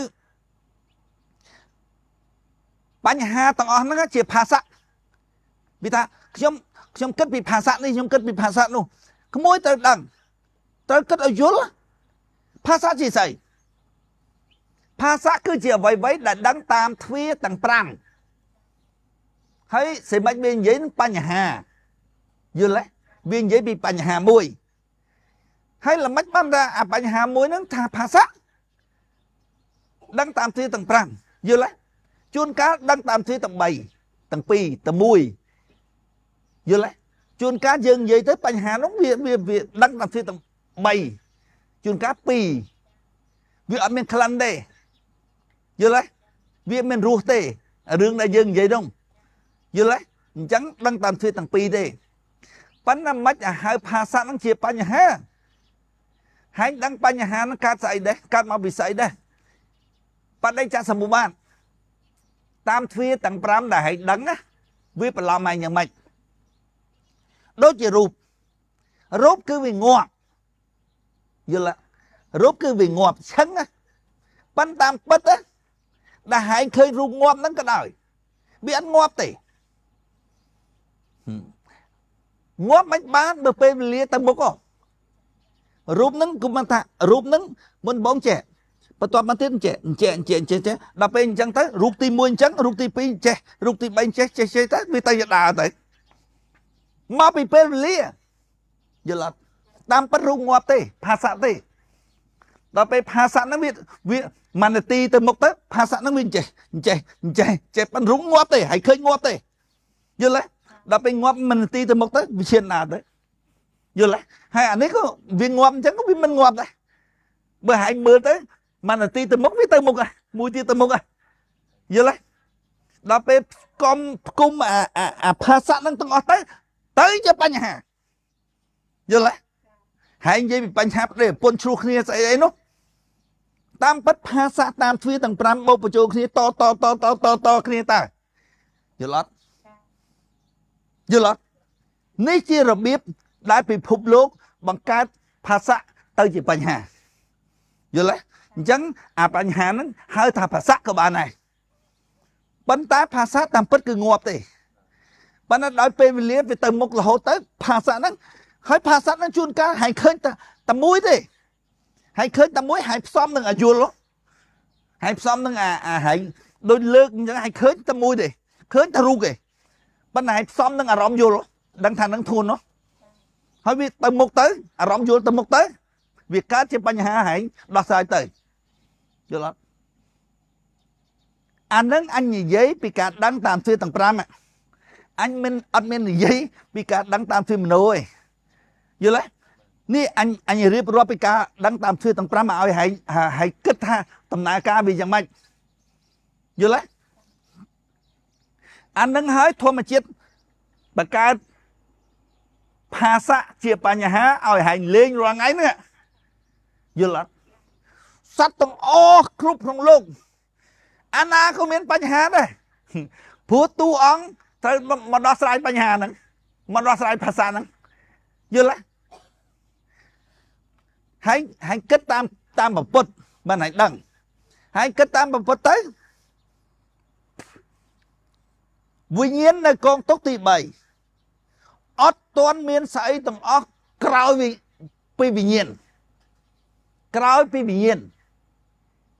Speaker 2: បញ្ហាទាំងអស់ហ្នឹងជាភាសាវាថាខ្ញុំខ្ញុំគិតពីភាសានេះខ្ញុំគិតពីភាសានោះក្មួយត្រូវដឹងត្រូវគិតឲ្យយល់ភាសាជាស្អីភាសាគឺជាអ្វីៗដែលដឹងតាមទ្វាទាំង5ហើយសេមិចវានិយាយនឹងបញ្ហាយល់ទេវានិយាយពីបញ្ហាមួយហើយល្មិចបានថាអាបញ្ហាមួយហ្នឹងថាភាសាដឹងតាមទ្វាទាំង5យល់ទេជួនកាលដឹងតាមទ្វាទាំង3ទាំង2ទាំង1យល់ទេជួនកាលយើងនិយាយទៅបញ្ហានោះវាវាដឹងតាមទ្វាទាំង3ជួនកាល2វាអត់មានក្លិនទេយល់ទេវាមានរសទេរឿងដែលយើងនិយាយនោះយល់ទេអញ្ចឹងដឹងតាមទ្វាទាំង2ទេប៉ុន្តែមិនអាហៅភាសាហ្នឹងជាបញ្ហាហើយដឹងបញ្ហាហ្នឹងកើតស្អីដែរកើតមកពីស្អីដែរបដិច្ចសម្ពុបានតាមទ្វាទាំង5ដែលឲ្យដឹងណាវាប្រឡំឯងយ៉ាងម៉េចដូចជារូបរូបគឺវាងាប់យល់រូបគឺវាងាប់ឆឹងណាប៉ុន្តែតាមពិតណាដែលហែងឃើញរូបងាប់ហ្នឹងក៏ដោយវាអត់ងាប់ទេងាប់មិនបានបើពេលវេលាទៅមុខហ៎រូបហ្នឹងគឺមិនថារូបហ្នឹងមុនបងចេះបន្ទាប់មកទៀតចេះចេះចេះចេះចេះដល់ពេលអញ្ចឹងទៅរូបទី1អញ្ចឹងរូបទី2ចេះរូបទី3ចេះចេះចេះទៅវាទៅយដាទៅមកពីពេលវេលាយល់អត់តាមពិតរូបងាប់ទេភាសៈទេដល់ពេលភាសៈហ្នឹងវាវាមួយនាទីទៅមុខទៅភាសៈហ្នឹងវាចេះចេះចេះចេះប៉ិនរូបងាប់ទេ ហើយឃើញងាប់ទេយល់ទេដល់ពេលងាប់មិនទីទៅមុខទៅវាឈានណាទៅយល់ទេហើយអានេះក៏វាងាប់អញ្ចឹងក៏វាមិនងាប់ដែរបើហែងមើលទៅមួយនាទីទៅមុខវាទៅមុខមួយទៀតទៅមុខយល់ទេដល់ពេលផ្គំផ្គុំអាអាភាសានឹងទាំងអស់ទៅទៅជាបញ្ហាយល់ទេហើយនិយាយពីបញ្ហាប្តីប្រពន្ធឆ្លោះគ្នាស្អីអីនោះតាមពិតភាសាតាមទ្វាទាំង5បោកបញ្ចូលគ្នាតតតតតតគ្នាតើយល់អត់យល់អត់នេះជារបៀបដែលពិភពលោកបង្កើតភាសាទៅជាបញ្ហាយល់ទេអញ្ចឹងអាបញ្ហាហ្នឹងហៅថាភាសាក៏បានដែរប៉ុន្តែភាសាតាមពិតគឺងាប់ទេប៉ុន្តែដោយ ពេលវេលាវាទៅមុខរហូតទៅភាសាហ្នឹងហើយភាសាហ្នឹងជួនកាលហែងឃើញតែតែមួយទេហែងឃើញតែមួយហែងផ្សំនឹងអាយុលហែងផ្សំនឹងអាអាហែងដូចលើកអញ្ចឹងហែងឃើញតែមួយទេឃើញតែរូបទេប៉ុន្តែផ្សំនឹងអារម្មណ៍យល់ដឹងថានឹងធួននោះហើយវាទៅមុខទៅអារម្មណ៍យល់ទៅមុខទៅ វាកើតជាបញ្ហាហែងដោះស្រាយទៅយល់អត់អានឹងអញនិយាយ ពីការដឹងតាមទ្វាទាំង5អញមិនអត់មាននិយាយពីការដឹងតាមទ្វាមនោឯងយល់ទេនេះអញអញរៀបរាប់ពីការដឹងតាមទ្វាទាំង5មកឲ្យហែងហែងគិតថាដំណើរការវាយ៉ាងម៉េចយល់ទេអានឹងហើយធម្មជាតិបង្កើតផាសៈជាបញ្ហាឲ្យហែងលេងរាល់ថ្ងៃនេះយល់អត់សត្វទាំងអស់គ្រប់ក្នុងលោកអាណាក៏មានបញ្ហាដែរព្រោះទូអង្គត្រូវមកដោះស្រាយបញ្ហាហ្នឹងមកដោះស្រាយភាសាហ្នឹងយល់ទេហើយហើយគិតតាមតាមពុទ្ធបានហើយដឹងហើយគិតតាមពុទ្ធទៅវិញ្ញាណនៅកងទុកទី3អត់ទាន់មានស្អីទាំងអស់ក្រោយពីវិញ្ញាណក្រោយពីវិញ្ញាណ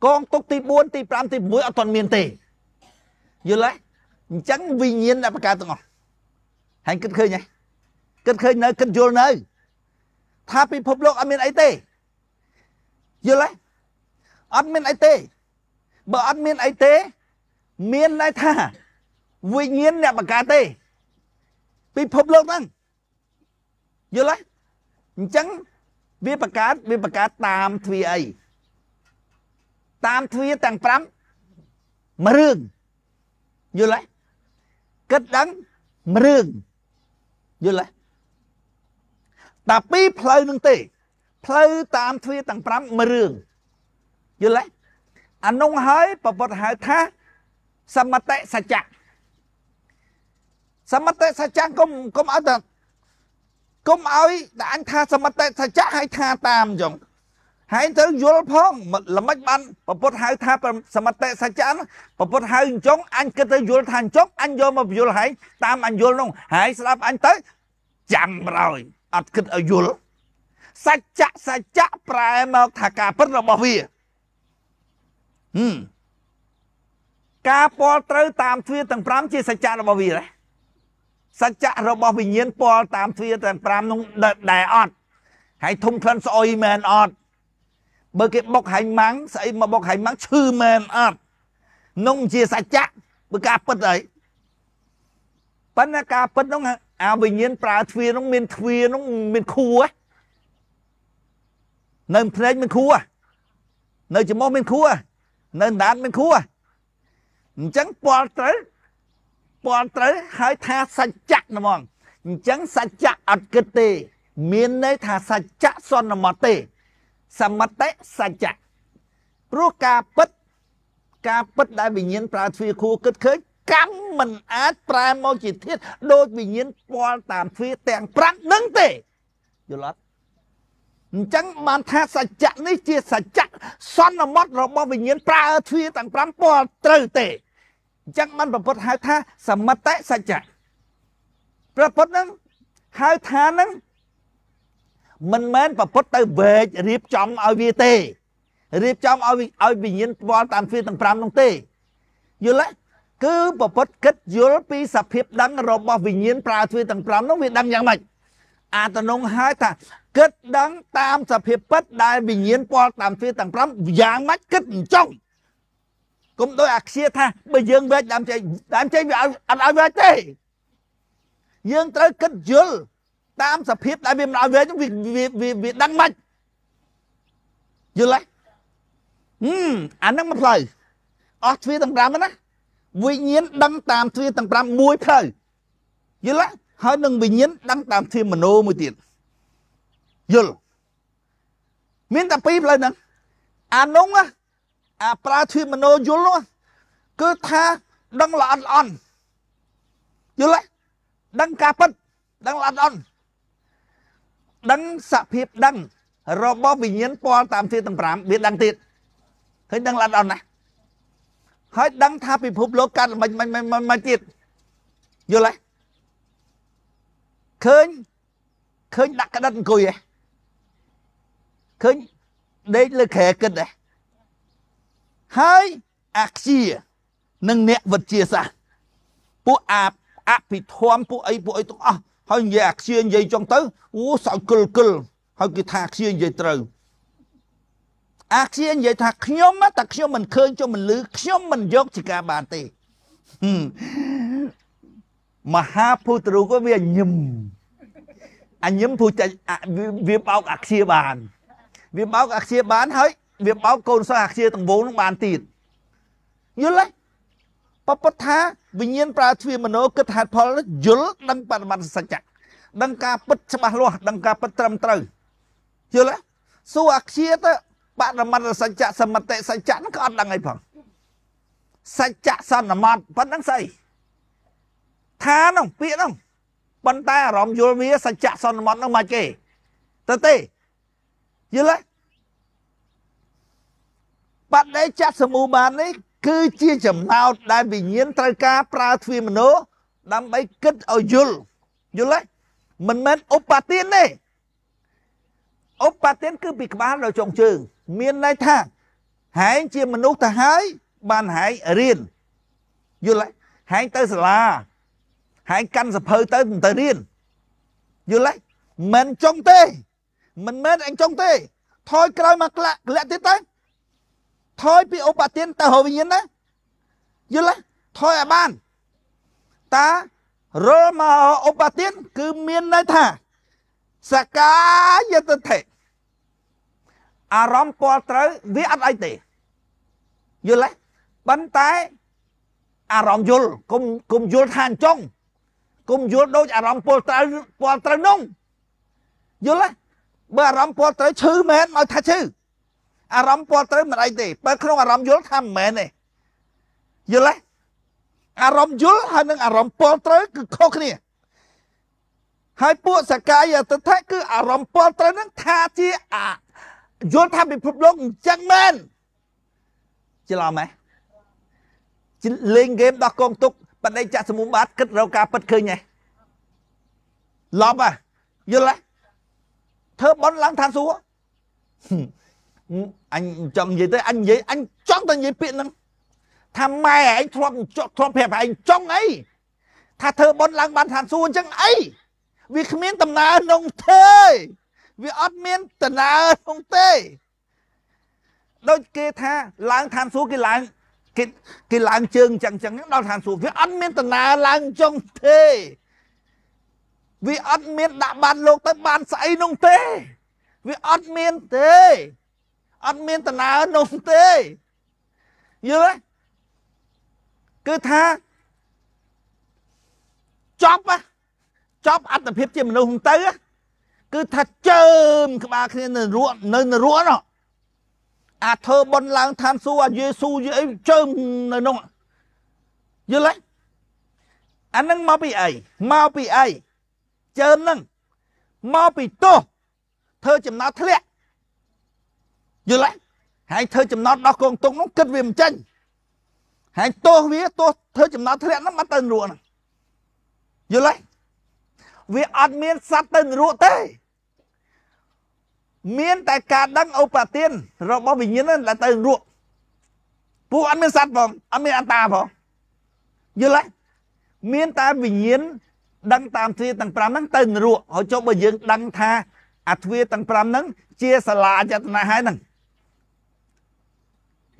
Speaker 2: កងទុកទី4ទី5ទី6អត់ទាន់មានទេយល់ទេអញ្ចឹងវិញ្ញាណដែលបង្កើតទាំងអស់ហើយគិតឃើញហ៎គិតឃើញនៅគិតយល់នៅ ថាពិភពលោកអត់មានអីទេយល់ទេអត់មានអីទេ បើអត់មានអីទេមានន័យថាវិញ្ញាណអ្នកបង្កើតទេពិភពលោកហ្នឹងយល់ទេអញ្ចឹងវាបង្កើតវាបង្កើតតាមទ្វាអីតាមទ្វាទាំង5មួយរឿងយល់ទេគិតដឹងមួយរឿងយល់ទេតែពីរផ្លូវនឹងទេ ផ្លូវតាមទ្វាទាំង5មួយរឿងយល់ទេអានោះហើយប្រពុតហៅថា សមតិសច្ចៈសមតិសច្ចៈកុំកុំឲ្យតែកុំឲ្យតែអញថាសមតិសច្ចៈឲ្យថាតាមចឹងហើយត្រូវយល់ផងល្មិចបានពពុទ្ធហៅថាសមតិសច្ចៈពពុទ្ធហៅអញ្ចឹងអញគិតទៅយល់ថាអញ្ចឹងអញយកមកយល់ហើយតាមអញយល់នោះហើយស្ដាប់អញទៅចាំរយអត់គិតឲ្យយល់សច្ចៈសច្ចៈប្រែមកថាការពិតរបស់វាហឹមការពលត្រូវតាមទ្វាទាំង5ជាសច្ចៈរបស់វាដែរសច្ចៈរបស់វិញ្ញាណពលតាមទ្វារទាំង5នោះដែរអត់ហើយធុំក្លិនស្អុយមែនអត់បើគេបុកហៃម៉ាំងស្អីមកបុកហៃម៉ាំងឈឺមែនអត់នោះជាសច្ចៈបើការពិតអីប៉ុន្តែការពិតនោះអាវិញ្ញាណប្រើទ្វារនោះមានទ្វារនោះមានខួរនៅភ្នែកមានខួរនៅច្រមុះមានខួរនៅដណ្ដាតមានខួរអញ្ចឹងពលត្រូវពាន់ត្រូវហើយថាសច្ចៈហ្មងអញ្ចឹងសច្ចៈអត់គិតទេ មានន័យថាសច្ចៈសន្មតទេ សមតិសច្ចៈព្រោះការពិតការពិតដែលវិញ្ញាណប្រើទ្វាគូគិតឃើញកម្មមិនអាចប្រែមកជាធាតដោយវិញ្ញាណពាល់តាមទ្វាទាំង5នឹងទេយល់អត់អញ្ចឹងបានថាសច្ចៈនេះជាសច្ចៈសន្មតរបស់វិញ្ញាណប្រើទ្វាទាំង5ពាល់ត្រូវទេអញ្ចឹងបានប្រពុតហៅថាសមតៈសច្ចៈប្រពុតហ្នឹងហៅថាហ្នឹងមិនមែនប្រពុតទៅវែករៀបចំឲ្យវាទេរៀបចំឲ្យឲ្យវិញ្ញាណផ្ពាល់តាមទ្វាទាំង5នោះទេ យល់ទេគឺប្រពុតគិតយល់ពីសភាពដឹងរបស់វិញ្ញាណប្រើទ្វាទាំង5នោះវាដឹងយ៉ាងម៉េចអាតនងហៅថាគិតដឹងតាមសភាពពិតដែលវិញ្ញាណពាល់តាមទ្វាទាំង5យ៉ាងម៉េចគិតអញ្ចឹងកុំដោយអាខ្ជាថាបើយើងវែកដើមចេញដើមចេញវាអត់ឲ្យវែកទេយើងត្រូវគិតយល់តាមសភាពដែលវាមិនឲ្យវែកវាវាវាដឹងមិនយល់ទេហឹមអាហ្នឹងមួយផ្លូវអស់ទ្វារទាំង5ណាវិញ្ញាណដឹងតាមទ្វារទាំង5មួយផ្លូវយល់ទេហើយនឹងវិញ្ញាណដឹងតាមទ្វារមโนមួយទៀតយល់មានតែពីរផ្លូវហ្នឹងអានុងណាអាប្រើធៀបមโนយល់នោះគឺថាដឹងល្អអត់ល្អន់យល់ទេដឹងការពិតដឹងល្អអត់ល្អន់ដឹងសភាពដឹងរបស់វិញ្ញាណពលតាមធាតុទាំង5វាដឹងទៀតឃើញដឹងល្អអត់ណាហើយដឹងថាពិភពលោកកើតល្មិចមិនមិនមិនទៀតយល់ទេឃើញឃើញដាក់ក្តិតអង្គុយទេឃើញដេកលើគ្រែគិតទេហើយអាខ្ជានិងអ្នកវិទ្យាសាស្ត្រពួកអាអភិធម្មពួកអីពួកអីទាំងអស់ហើយនិយាយអាខ្ជានិយាយចុងទៅ អូសោកគិលគិលហើយគេថាអាខ្ជានិយាយត្រូវអាខ្ជានិយាយថាខ្ញុំតែខ្ញុំមិនឃើញខ្ញុំមិនឮខ្ញុំមិនយកជាការបានទេមហាភូតរូក៏វាអញឹមអញឹមភូតវាបោកអាខ្ជាបានវាបោកអាខ្ជាបានហើយវាបោកកូនសិស្សអាខ្ជាតង្វងនឹងបានទៀតយល់ទេបពុតថាវិញ្ញាណប្រើទ្វាមโนគិតហេតុផលយល់ដឹងបរមត្ថសច្ចៈដឹងការពិតច្បាស់លាស់ដឹងការពិតត្រឹមត្រូវយល់ទេសួរអាខ្ជាទៅបរមត្ថសច្ចៈសមតិសច្ចៈហ្នឹងក៏អត់ដឹងអីផងសច្ចៈសន្មតប៉ុណ្ណឹងស្អីថានោះពាក្យនោះប៉ុន្តែអារម្មណ៍យល់វាសច្ចៈសន្មតនោះមិនគេទៅទេយល់ទេបដិចសមុបាននេះគឺជា ចំណោទដែលវិញ្ញាណត្រូវការប្រើទ្វាមនោដើម្បីគិតឲ្យយល់យល់ទេមិនមែនឧបទានទេឧបទានគឺពីក្បាលដល់ចុងជើងមានន័យថា ហែងជាមនុស្សទៅហើយ បានហែងរៀនយល់ទេហែងទៅសាលាហែងកាន់សភៅទៅមិនទៅរៀនយល់ទេមិនចង់ទេ មិនមែនអញចង់ទេថយក្រោយមកលាក់លាក់ទៀតទៅថយពីឧបទានទៅរវិញ្ញាណណាយល់ទេថយឲ្យបានតារលមកឧបទានគឺមានន័យថាសកាយតិថិអារម្មណ៍ពលត្រូវវាអត់អីទេយល់ទេប៉ុន្តែអារម្មណ៍យល់គុំគុំយល់ថាអញ្ចឹងគុំយល់ដូចអារម្មណ៍ពលត្រូវពលត្រូវនោះយល់ទេបើអារម្មណ៍ពលត្រូវឈឺមែនមកថាឈឺអារម្មណ៍ពណ៌ត្រូវមិនអីទេបើក្នុងអារម្មណ៍យល់ថាមិនមែនទេយល់ទេអារម្មណ៍យល់ហើយនឹងអារម្មណ៍ពណ៌ត្រូវគឺខុសគ្នាហើយពួកសកាយតថៈគឺអារម្មណ៍ពណ៌ត្រូវនឹងថាជាអាយល់ថាពិភពលោកអញ្ចឹងមែនច្រឡំហ៎លេងហ្គេមដោះកងទុកបដិចៈសមុបាទគិតរកការពិតឃើញហ៎លប់ហ៎យល់ហ៎ធ្វើបន់ឡើងឋានសួគ៌អញចង់និយាយទៅអញនិយាយអញចង់តែនិយាយពាក្យហ្នឹងថាម៉ែឯងធ្លាប់ធ្លាប់ប្រាប់ឯងចង់អីថាធ្វើបន់ឡើងបានឋានសួគ៌អញ្ចឹងអីវាគ្មានដំណើរក្នុងទេ វាអត់មានដំណើរក្នុងទេដូចគេថាឡើងឋានសួគ៌គេឡើងគេគេឡើងជើងអញ្ចឹងអញ្ចឹងដល់ឋានសួគ៌វាអត់មានដំណើរឡើងចុងទេវាអត់មានដាក់បានលោកទៅបានស្អីនោះទេវាអត់មានទេអត់មានតំណើនោះទេយល់ទេគឺថាចប់ចប់អត្តភាពជាមនុស្សហ្នឹងទៅគឺថាជើមក្បាលគ្នានៅរក់នៅនរកនោះអាធ្វើបន់ឡើងឋានសួគ៌អាយេស៊ូយីអីជើមនៅនោះយល់ទេអានឹងមកពីអីមកពីអីជើមហ្នឹងមកពីទោសធ្វើចំណោទធ្លាក់យល់ហើយហើយធ្វើចំណត់ដោះកងទុកនោះគិតវាមិនចេញហើយទោសវាទោសធ្វើចំណត់ធ្លាក់នោះបាត់ទៅនរកហ្នឹងយល់ហើយវាអត់មានសัตว์ទៅនរកទេ មានតែការដឹងឧបទានរបស់វិញ្ញាណដែលទៅរក់ពួកអត់មានសត្វផងអត់មានអត្តាផងយល់ទេមានតែវិញ្ញាណដឹងតាមទ្វាទាំង5ហ្នឹងទៅនរកហើយចុះបើយើងដឹងថាអាទ្វាទាំង5ហ្នឹងជាសាលាចតនាហើយហ្នឹង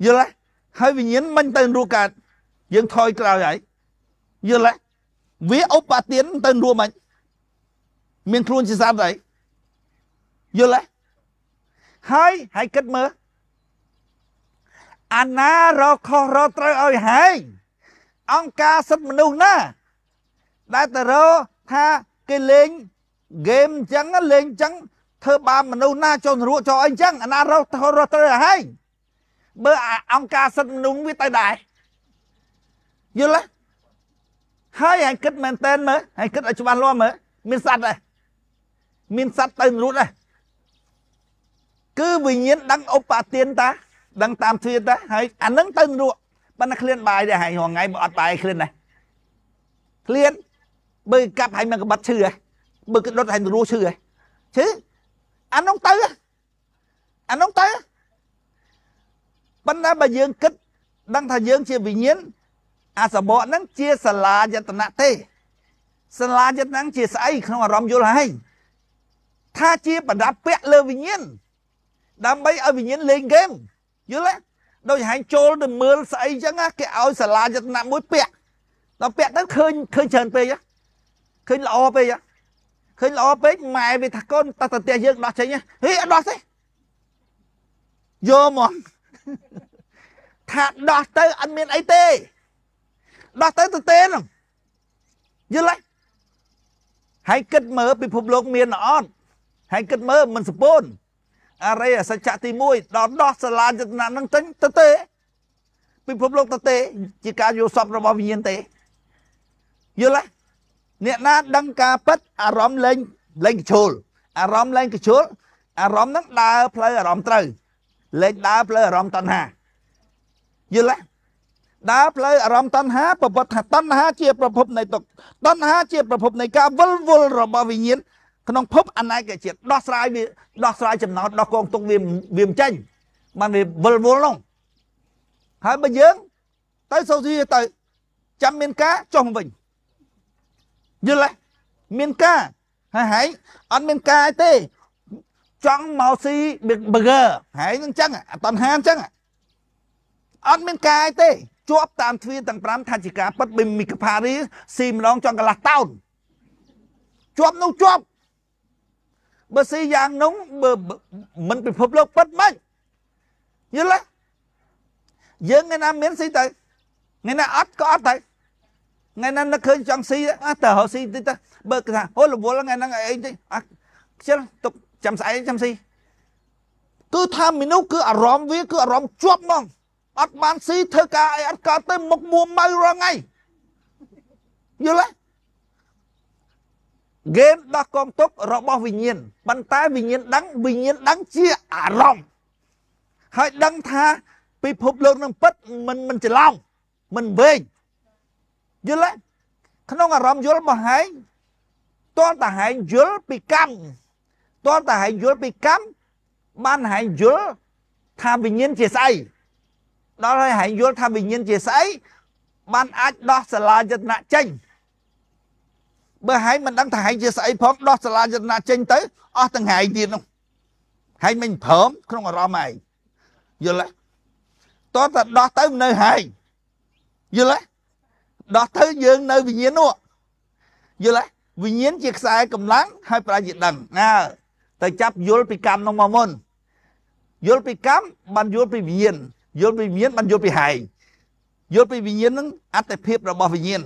Speaker 2: យល់ទេហើយវិញ្ញាណមិនទៅរੂកើតយើងថយក្រោយហើយយល់ទេវាឧបទានទៅរួមមិនមានខ្លួនជាសាប់ស្អីយល់ទេហើយហើយគិតមើលអាណារកខុសរកត្រូវឲ្យហែងអង្គការសិទ្ធិមនុស្សណា ដែលតរថាគេលេងហ្គេមអញ្ចឹងលេងអញ្ចឹង ធ្វើបាបមនុស្សណាចូលនរកចូលអីអញ្ចឹងអាណារកខុសរកត្រូវឲ្យហែងបើអង្គការសិទ្ធិមនុស្សវាទៅដែរយល់ទេហើយហើយគិតមែនតែនមើលហើយគិតឲ្យច្បាស់លាស់មើលមានសัตว์ដែរមានសัตว์ទៅនរុតដែរគឺវិញ្ញាណដឹងឧបទានតាដឹងតាមធានតា ហើយអានឹងទៅនរុប៉ុន្តែឃ្លានបាយដែរហើយរងថ្ងៃបើអត់បាយឃ្លានដែរឃ្លានបើកាប់ហើយមកក្បတ်ឈឺហ៎បើគិតដុតហើយនរុឈឺហ៎ឈឺអានោះទៅអានោះទៅប៉ុន្តែបើយើងគិតដឹងថាយើងជាវិញ្ញាណអាសបកហ្នឹងជាសាលាយតនៈទេសាលាយតនៈជាស្អីក្នុងអារម្មណ៍យល់ហើយថាជាបណ្ដាពាក់លើវិញ្ញាណដើម្បីឲ្យវិញ្ញាណលេងហ្គេមយល់ទេដូចហែងចូលទៅមើលស្អីចឹងគេឲ្យសាលាយតនៈមួយពាក់ដល់ពាក់ទៅឃើញឃើញច្រើនពេកឃើញល្អពេកឃើញល្អពេកម៉ែវាថាកូនតើតាយើងដោះចេញហីអត់ដោះទេយកមកថាដោះទៅអត់មានអីទេ ដោះទៅទៅទេនោះយល់ហើយហើយគិតមើលពិភពលោកមានអត់ហើយគិតមើលមិនសពូន អរិយសច្ចៈទី1ដល់ដោះសាលាយតនៈនឹងទៅទេពិភពលោក ទៅទេ ជាការយល់សពរបស់វិញ្ញាណទេយល់ហើយអ្នកណាដឹងការពិតអារម្មណ៍លែងលែងកជ្រុលអារម្មណ៍លែងកជ្រុលអារម្មណ៍នឹង ដើរផ្លូវអារម្មណ៍ត្រូវលែងដើរផ្លូវអារម្មណ៍តណ្ហាយល់ទេដើរផ្លូវអារម្មណ៍តណ្ហាប្រវត្តិថាតណ្ហាជាប្រភពនៃទុក្ខតណ្ហាជាប្រភពនៃការវិលវល់របស់វិញ្ញាណក្នុងភពអនេកជាតិដោះស្រាយវាដោះស្រាយចំណោទដោះកងទុកវាវាមិនចេញបានវាវិលវល់នោះហើយបើយើងទៅសូទ្រាទៅចាំមានការចុះមកវិញ យល់ទេមានការហើយហែងអត់មានការទេចង់មកស៊ី Big Burger ហើយនឹងចឹងអត់តហានចឹងអត់មានកាយទេជាប់តាមទ្វារទាំង5ថាជាការប៉ັດបិមីកផារីស៊ីម្ដងចង់កន្លះតោនជាប់នោះជាប់បើស៊ីយ៉ាងនោះបើមិនពិភពលោកប៉ັດមិនយល់ទេយើងថ្ងៃណាមានស៊ីទៅថ្ងៃណាអត់ក៏អត់ទៅថ្ងៃណានឹកឃើញចង់ស៊ីអត់ទៅរកស៊ីតិចទៅបើគេថាអូរវល់ថ្ងៃហ្នឹងអីតិចអត់ខ្ជិលទុកចាំស្អែកចាំស៊ីគឺថាមនុស្សគឺអារម្មណ៍វាគឺអារម្មណ៍ជាប់ហ្មងអត់បានស៊ីធ្វើការអីអត់កើតទេមុខមួម៉ៅរាល់ថ្ងៃយល់ទេហ្គេមដោះកងទុករបស់វិញ្ញាណប៉ុន្តែវិញ្ញាណដឹងវិញ្ញាណដឹងជាអារម្មណ៍ហើយដឹងថាពិភពលោកនឹងពិតមិនមិនច្រឡំមិនវែងយល់ទេក្នុងអារម្មណ៍យល់របស់ហែងតើតាហែងយល់ពីកម្មតើតើហែងយល់ពីកម្មបានហែងយល់ថាវិញ្ញាណជាស្អីដល់ហើយហែងយល់ថាវិញ្ញាណជាស្អីបានអាចដោះសាលាយតនៈចេញបើហែងមិនដឹងថាហែងជាស្អីផងដោះសាលាយតនៈចេញទៅអស់ទាំងហែងទៀតនោះហែងមិនព្រមក្នុងអារម្មណ៍ហែងយល់ទេតើតើដោះទៅនៅហែងយល់ទេដោះទៅយើងនៅវិញ្ញាណនោះយល់ទេវិញ្ញាណជាខ្សែកម្លាំងហើយប្រាជ្ញាដឹងណាទៅចាប់យល់ពីកម្មនោះមកមុនយល់ពីកម្មបានយល់ពីវិញ្ញាណយល់ពីវិញ្ញាណបានយល់ពីហែងយល់ពីវិញ្ញាណនឹងអត្តភាពរបស់វិញ្ញាណ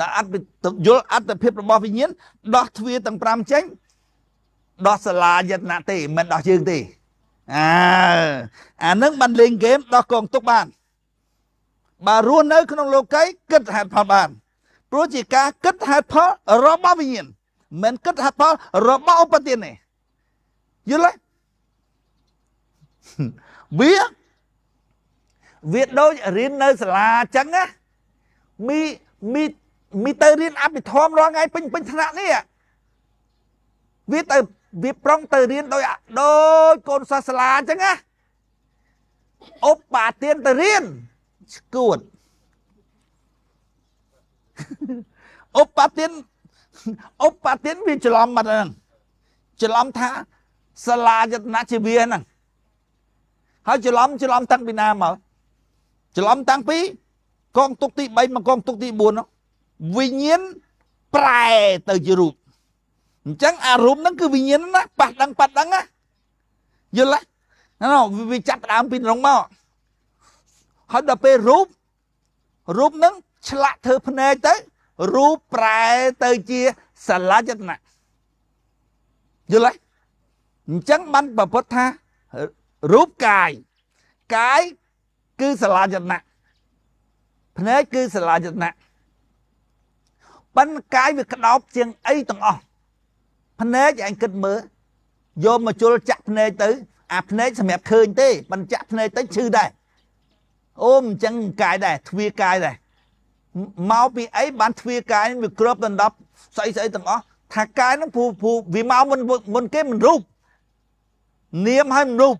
Speaker 2: ណាអត្តយល់អត្តភាពរបស់វិញ្ញាណដោះទ្វារទាំង5ចេញដោះសាលាយតនៈទេមិនដោះជើងទេអើអានឹងបានលេងហ្គេមដោះកងទុកបានបើរស់នៅ ក្នុងលោកីគិតហេតុផលបាន ព្រោះជាការគិតហេតុផលរបស់វិញ្ញាណមិនគិតហេតុផលរបស់ឧបទានទេយល់ទេវាវាដូចរៀននៅសាលាអញ្ចឹងណាមីមីមីទៅរៀនអភិធម្មរាល់ថ្ងៃពេញពេញថ្នាក់នេះវាទៅវាប្រុងទៅរៀនដោយដូចកូនសាសាលាអញ្ចឹងណាអបបាទៀនទៅរៀនស្គួតអបបាទៀនអបបាទៀនវាច្រឡំមកហ្នឹងច្រឡំថាសាលាយតនជីវាហ្នឹងហើយច្រឡំច្រឡំតាំងពីណាមកច្រឡំតាំងពីកងទុកទី3មកកងទុកទី4នោះវិញ្ញាណប្រែទៅជារូបអញ្ចឹងអារម្មណ៍ហ្នឹងគឺវិញ្ញាណណាប៉ះដឹងប៉ះដឹងណាយល់ទេណាវាចាប់ដើមពីត្រង់មកហើយដល់ពេលរូបរូបហ្នឹងឆ្លាក់ធ្វើភ្នែកទៅ រូបប្រែទៅជាសាលាយតនៈយល់ទេអញ្ចឹងបានប្រពុតថារូបកាយកាយគឺសលាយតនៈភ្នែកគឺសលាយតនៈប៉ុន្តែកាយវាក្តោបជាងអីទាំងអស់ភ្នែកឯងគិតមើលយកមកជុលចាក់ភ្នែកទៅអាភ្នែកសម្រាប់ឃើញទេមិនចាក់ភ្នែកទៅឈឺដែរអូមអញ្ចឹងកាយដែរទ្វាកាយដែរមកពីអីបានទ្វាកាយវាគ្របដណ្ដប់ស្អីស្អីទាំងអស់ថាកាយនឹងព្រោះវាមកមុនមុនគេមិនរូបនាមហើយរូប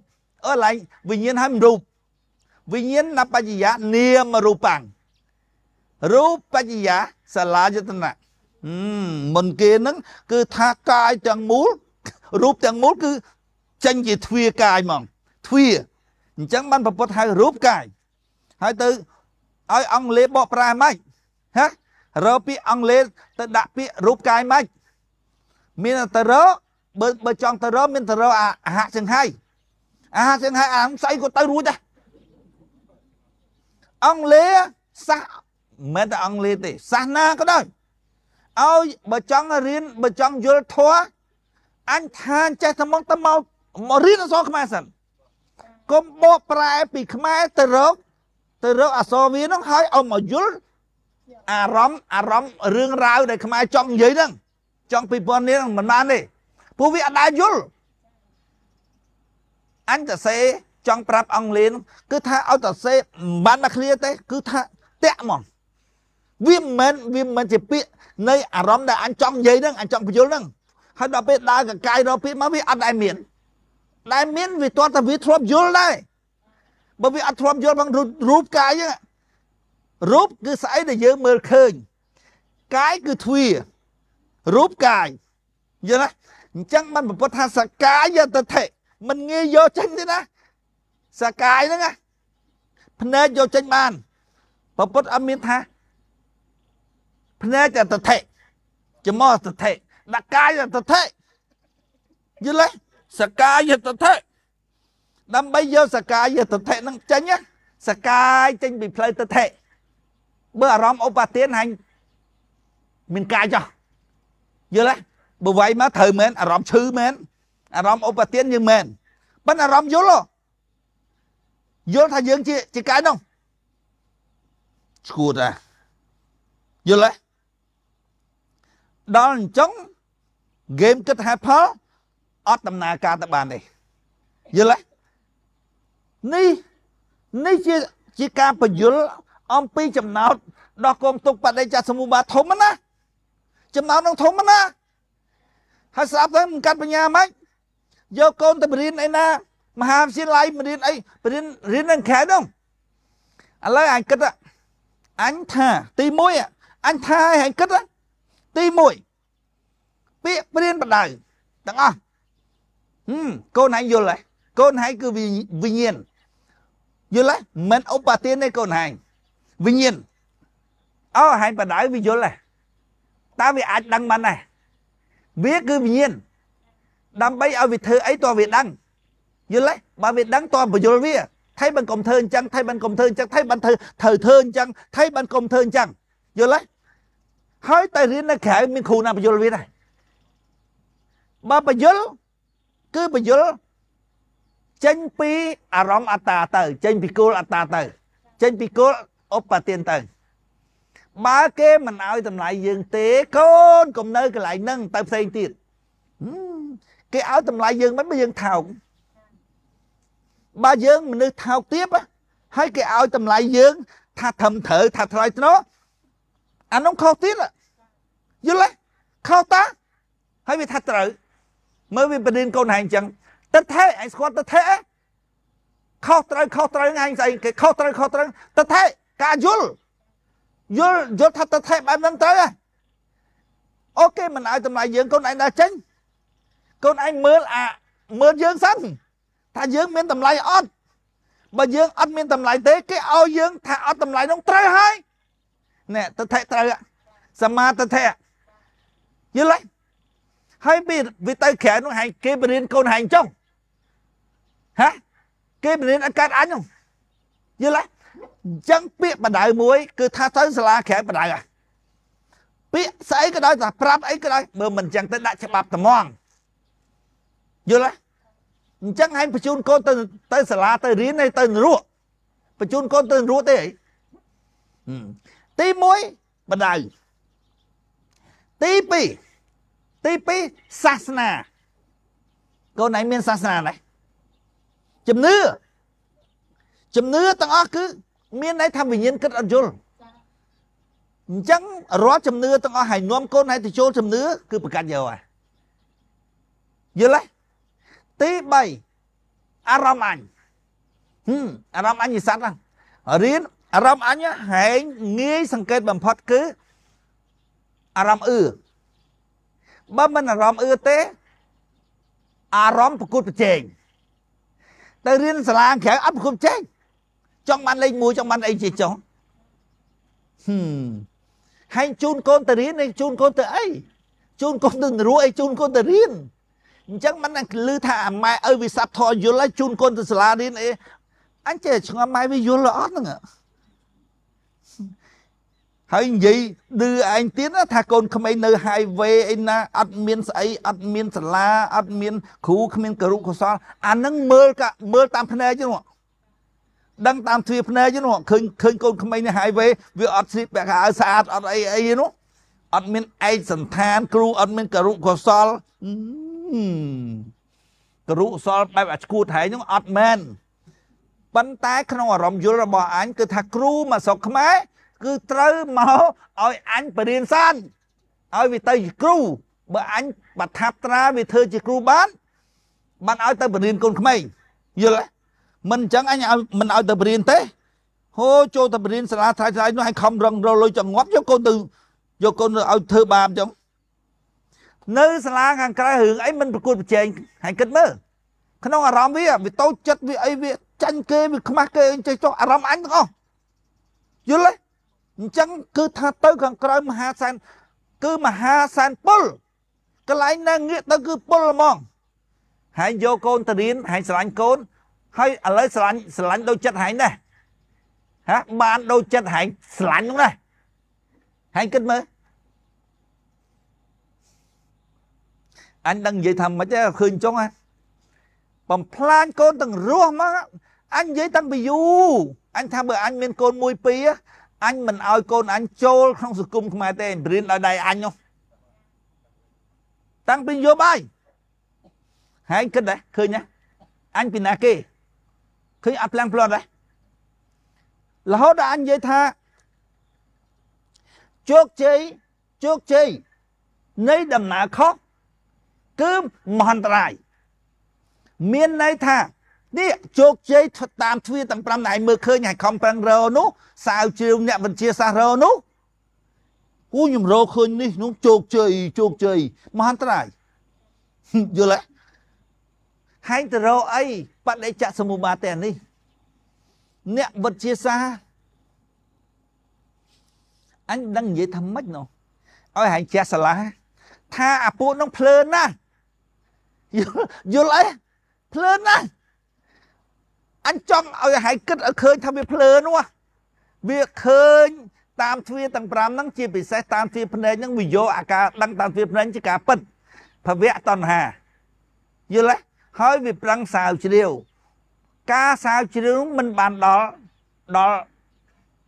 Speaker 2: អឺឡើងវិញ្ញាណហើយរូបវិញ្ញាណណបច្ចយៈនាមរូបាំងរូបបច្ចយៈសាលាយតនៈមុនគេហ្នឹងគឺថាកាយទាំងមូលរូបទាំងមូលគឺចេញជាទ្វាកាយហ្មងទ្វាអញ្ចឹងបានប្រពុតហៅរូបកាយហើយទៅឲ្យអង់គ្លេសបកប្រែម៉េចហារកពាក្យអង់គ្លេសទៅដាក់ពាក្យរូបកាយម៉េចមានតែរកបើបើចង់ទៅរកមានទៅរកអាហារចង្ហៃអាហារចង្ហៃអាស្អីក៏ទៅរួចដែរអង់គ្លេសសាសមិនតែអង់គ្លេសទេសាសណាក៏ដោយឲ្យបើចង់រៀនបើចង់យល់ធម៌អញថាចេះតែមកទៅមកមករៀនអក្សរខ្មែរសិនកុំបកប្រែពីខ្មែរទៅរកទៅរកអក្សរវានោះឲ្យឲ្យមកយល់អារម្មណ៍អារម្មណ៍រឿងរ៉ាវដែលខ្មែរចង់និយាយហ្នឹង ចង់ពីពណ៌នេះមិនបានទេព្រោះវាអត់ដែរយល់អញតសេចង់ប្រាប់អង់គ្លេសគឺថាឲ្យតសេបានតែ clear ទេគឺថាតាក់មកវាមិនមែនវាមិនជាពាក្យនៃអារម្មណ៍ដែលអញចង់និយាយហ្នឹងអញចង់បញ្យល់ហ្នឹងហើយដល់ពេលដើរកកាយរកពាក្យមកវាអត់ដែរមាន ដែលមានវាទាល់តែវាធ្លាប់យល់ដែរបើវាអត់ធ្លាប់យល់ផងរូបកាយរូបគឺស្អីដែលយើងមើលឃើញ កាយគឺទ្វារូបកាយយល់ទេអញ្ចឹងបានប្រពុតថាសកាយយតិធិមិនងាយយកចេញទេណាសកាយហ្នឹងណាភ្នែកយកចេញបានប្រពុតអត់មានថាភ្នែកអតិធិចមោះអតិធិដកាយអតិធិយល់ទេសកាយអតិធិដើម្បីយកសកាយអតិធិហ្នឹងចេញណាសកាយចេញពីផ្លូវតិធិបើអារម្មណ៍ឧបទានហាញមានកាយចោះយល់ទេបើវាយមកត្រូវមែនអារម្មណ៍ឈឺមែនអារម្មណ៍ឧបទានយើងមែនប៉ិនអារម្មណ៍យល់ហ៎យល់ថាយើងជាជាកាយនោះឈួតហ่ะយល់ហ៎ដល់អញ្ចឹងហ្គេមគិតហេតុផលអត់ដំណើរការទៅបានទេយល់ហ៎នេះនេះជាជាការបញ្យល់អំពីចំណោទដោះកងទុកបដិចសមុបាទធំណា ចំណោទនឹងធំណាហើយស្ដាប់ទៅមិនកាត់បញ្ញាម៉េចយកកូនទៅបរៀនអីណា មហាវិទ្យាល័យបរៀនអីបរៀនរៀននៅក្រៅនោះឥឡូវអញគិតអញថាទី1អញថាឲ្យអញគិតទី1ពាក្យព្រៀនបដៅទាំងអស់ហឹមកូនឯងយល់ហើយកូនឯងគឺវិញ្ញាណយល់ហើយមិនឧបទានទេកូនឯងវិញ្ញាណអូឯងបដៅវាយល់ហើយតើវាអាចដឹងបានដែរវាគឺវិញ្ញាណដើម្បីឲ្យវាធ្វើអីតើវាដឹងយល់ទេបើវាដឹងតើបញ្យល់វាថៃបានកុំធ្វើអញ្ចឹងថៃបានកុំធ្វើអញ្ចឹងថៃបានធ្វើត្រូវធ្វើអញ្ចឹងថៃបានកុំធ្វើអញ្ចឹងយល់ទេហើយតែរៀននៅក្រៅមានគ្រូណាបញ្យល់វាដែរបើបញ្យល់គឺបញ្យល់ចេញពីអារម្មណ៍អត្តាទៅចេញពីគោលអត្តាទៅចេញពីគោលឧបទានទៅបើគេមិនឲ្យតម្លៃយើងទេកូនកុំនៅកន្លែងហ្នឹងទៅផ្សេងទៀតគេឲ្យតម្លៃយើងមិនបើយើងថោកបើយើងមនុស្សថោកទៀតហើយគេឲ្យតម្លៃយើងថាត្រឹមត្រូវថាត្រៃត្រោអានោះខុសទៀតយល់ទេខុសតាហើយវាថាត្រូវមើលវាបរិញ្ញាកូនឯងអញ្ចឹងទឹកថេឯងស្គាល់ទឹកថេខុសត្រូវខុសត្រូវឯងស្អីគេខុសត្រូវខុសត្រូវទឹកថេការយល់យល់យល់ថាតថេបែបហ្នឹងត្រូវហើយអូគេមិនឲ្យតម្លៃយើងកូនឯងដល់ចេញកូនឯងមើលអាមើលយើងសិនថាយើង មានតម្លៃអត់បើយើងអត់មានតម្លៃទេគេឲ្យយើងថាអត់តម្លៃនោះត្រូវហើយណែតថេត្រូវសមាតថេយល់ហើយហើយពីវាទៅក្រៅនោះហែងគេបរៀនកូនហែងចុះហ៎គេបរៀនអត់កើតអញនោះយល់ហើយអញ្ចឹងពាក្យបដៅមួយគឺថាទៅសាលាក្រែបដៅអាពាក្យស្អីក៏ដោយថាប្រាប់អីក៏ដោយបើមិនអញ្ចឹងទៅដាក់ច្បាប់ត្មងយល់ទេអញ្ចឹងឯងបញ្ជូនកូនទៅទៅសាលាទៅរៀនហើយទៅនរកបញ្ជូនកូនទៅនរកទេអីទី1បដៅទី2ទី2សាសនាកូនឯងមានសាសនាដែរជំនឿជំនឿទាំងអស់គឺមានន័យថាវិញ្ញាណគិតអត់យល់អញ្ចឹងរាល់ជំនឿទាំងអស់ហើយនាំកូនឲ្យទៅចូលជំនឿគឺប្រកាសយកហើយយល់ទេទី3អារម្មណ៍អញហឹមអារម្មណ៍អញនិស័តហ្នឹងរៀនអារម្មណ៍អញហែងងាយសង្កេតបំផុតគឺអារម្មណ៍អឺបើមិនអារម្មណ៍អឺទេ អារម្មណ៍ប្រកួតប្រជែងទៅរៀនសាលាក្រៅអត់ប្រកួតប្រជែងចង់បានលេខ1ចង់បានអីជាចុះហឹមហើយជូនកូនទៅរៀនជូនកូនទៅអីជូនកូនទៅរួអីជូនកូនទៅរៀនអញ្ចឹងមិនលឺថាអាម៉ែឲ្យវាសាប់ធរយល់ហើយជូនកូនទៅសាលារៀនអីអញចេះឆ្ងល់ម៉ែវាយល់អត់ហ្នឹងហើយនិយាយឌឺឯងទៀតថាកូនក្មេងនៅ highway អីណា អត់មានស្អីអត់មានសាលា អត់មានគ្រូគ្មានគរុកុសលអាហ្នឹងមើលមើលតាមភ្នែកហ្នឹងដឹងតាមទ្វារភ្នែកនោះឃើញឃើញកូនក្មេងនេះ highway វាអត់ស្រីពាក់ខោអាវស្អាតអត់អីអីនោះអត់មានឯកសន្តាន គ្រូអត់មានគរុកុសលគរុកុសលបែបអាឈួតហែងនោះអត់មែនប៉ុន្តែក្នុងអារម្មណ៍យល់របស់អញគឺថាគ្រូមកស្រុកខ្មែរគឺត្រូវមកឲ្យអញបរៀនសានឲ្យវាទៅជាគ្រូបើអញបាត់ថាត្រាវាធ្វើជាគ្រូបានបានឲ្យទៅបរៀនកូនក្មេងយល់ទេមិនអញ្ចឹងអញឲ្យមិនឲ្យទៅបរៀនទេហូចូលទៅបរៀនសាលាថ្លៃថ្លៃនោះឲ្យខំរងរលុយចង្អត់យកកូនទៅយកកូនឲ្យធ្វើបាបអញ្ចឹងនៅសាលាខាងក្រៅរឿងអីមិនប្រកួតប្រជែងហើយគិតមើលក្នុងអារម្មណ៍វាវាតូចចិត្តវាអីវាចាញ់គេវាខ្មាស់គេអញ្ចឹងចុះអារម្មណ៍អញទាំងអស់យល់ទេអញ្ចឹងគឺថាទៅខាងក្រៅមហាសែនគឺមហាសែនពលកន្លែងណាងាកទៅគឺពលហ្មងហើយយកកូនទៅរៀនហើយស្រឡាញ់កូនហើយឥឡូវស្រឡាញ់ស្រឡាញ់ដូចចិត្តហែងដែរហ៎បានដូចចិត្តហែងស្រឡាញ់នោះដែរហែងគិតមើលអញដឹងនិយាយថាមិនទេឃើញចុងបំផ្លាញកូនទាំងរស់មកអញនិយាយតាំងពីយូរអញថាបើអញមានកូនមួយពីរអញមិនឲ្យកូនអញចូលក្នុងសង្គមខ្មែរទេរៀនដោយដៃអញនោះតាំងពីយប់ហើយហែងគិតដែរឃើញណាអញពីណាគេឃើញអត់ផ្លាំងផ្លត់ដែររហូតដល់អញនិយាយថាជោគជ័យជោគជ័យនៃដំណើរខុសគឺមហន្តរាយមានន័យថានេះជោគជ័យតាមទ្វារទាំង5ដែលមើលឃើញហើយខំប្រឹងរកនោះ សាវជ្រាវអ្នកវិទ្យាសាស្ត្ររកនោះគូខ្ញុំរកឃើញនេះនោះជោគជ័យជោគជ័យមហន្តរាយយល់ទេហែងទៅរកអីបដិចសមុបាទៈនេះអ្នកវិទ្យាសាស្ត្រអញដឹងនិយាយថាម៉េចនោះឲ្យហែងជាសាឡាថាអាពួកនោះភ្លើនណាស់យល់អីភ្លើនណាស់អញចង់ឲ្យហែងគិតឲ្យឃើញថាវាភ្លើននោះវាឃើញតាមទ្វារទាំង5ហ្នឹងជាពិសេសតាមទ្វារភ្នែកហ្នឹងវាយកអាការដឹងតាមទ្វារភ្នែកជាការពិតភវៈតណ្ហាយល់ទេហើយវាប្រឹងសាវជ្រាវការសាវជ្រាវមិនបានដល់ដល់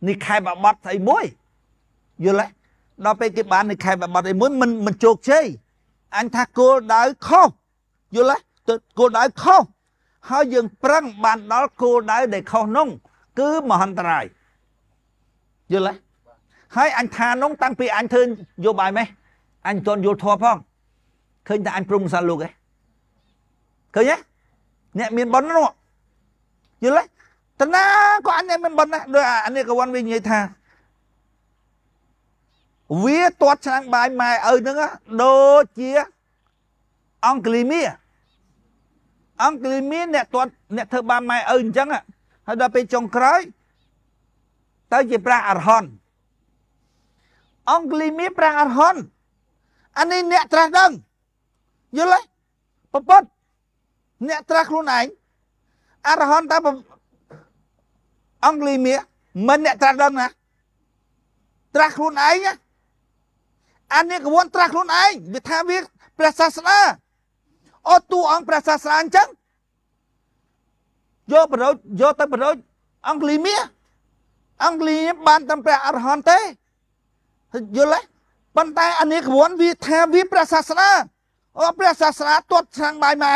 Speaker 2: និខេបបតស្អីមួយយល់ទេដល់ពេលគេបាននិខេបបតអីមួយមិនមិនជោគជ័យអញថាគោលដៅខុសយល់ទេគោលដៅខុសហើយយើងប្រឹងបានដល់គោលដៅដែលខុសនោះគឺមហន្តរាយយល់ទេហើយអញថានោះតាំងពីអញធ្វើយោបាយមេះអញមិនទាន់យល់ធម៌ផងឃើញតែអញព្រំសាលោកឯងឃើញទេអ្នកមានប៉ុននោះយល់ទេតាណាក៏អញអ្នកមានប៉ុនដែរដោយអានេះកវ័នវានិយាយថាវាទាត់ឆ្នាំងបាយម៉ែឪហ្នឹងដូចជាអង្គលីមៀអង្គលីមៀអ្នកទាត់ អ្នកធ្វើបានម៉ែឪអញ្ចឹងហើយដល់ពេលចុងក្រោយទៅជាព្រះអរហន្តអង្គលីមៀព្រះអរហន្តអានេះអ្នកត្រាស់ដឹងយល់ទេប្រពន្ធអ្នកត្រាស់ខ្លួនឯងអរហន្តអង់គ្លីមាមិនអ្នកត្រាស់ដឹងណា ត្រាស់ខ្លួនឯងអានេះកវនត្រាស់ខ្លួនឯងវាថាវាព្រះសាសនាអូតួអង្គព្រះសាសនាអញ្ចឹងយកប្រោចយកទៅប្រោចអង្គលីមាអង្គលីមាបានតាមព្រះអរហន្តទេយល់ទេប៉ុន្តែអានេះកវនវាថាវាព្រះសាសនាអូព្រះសាសនាទាត់ឆ្នាំងបាយម៉ែ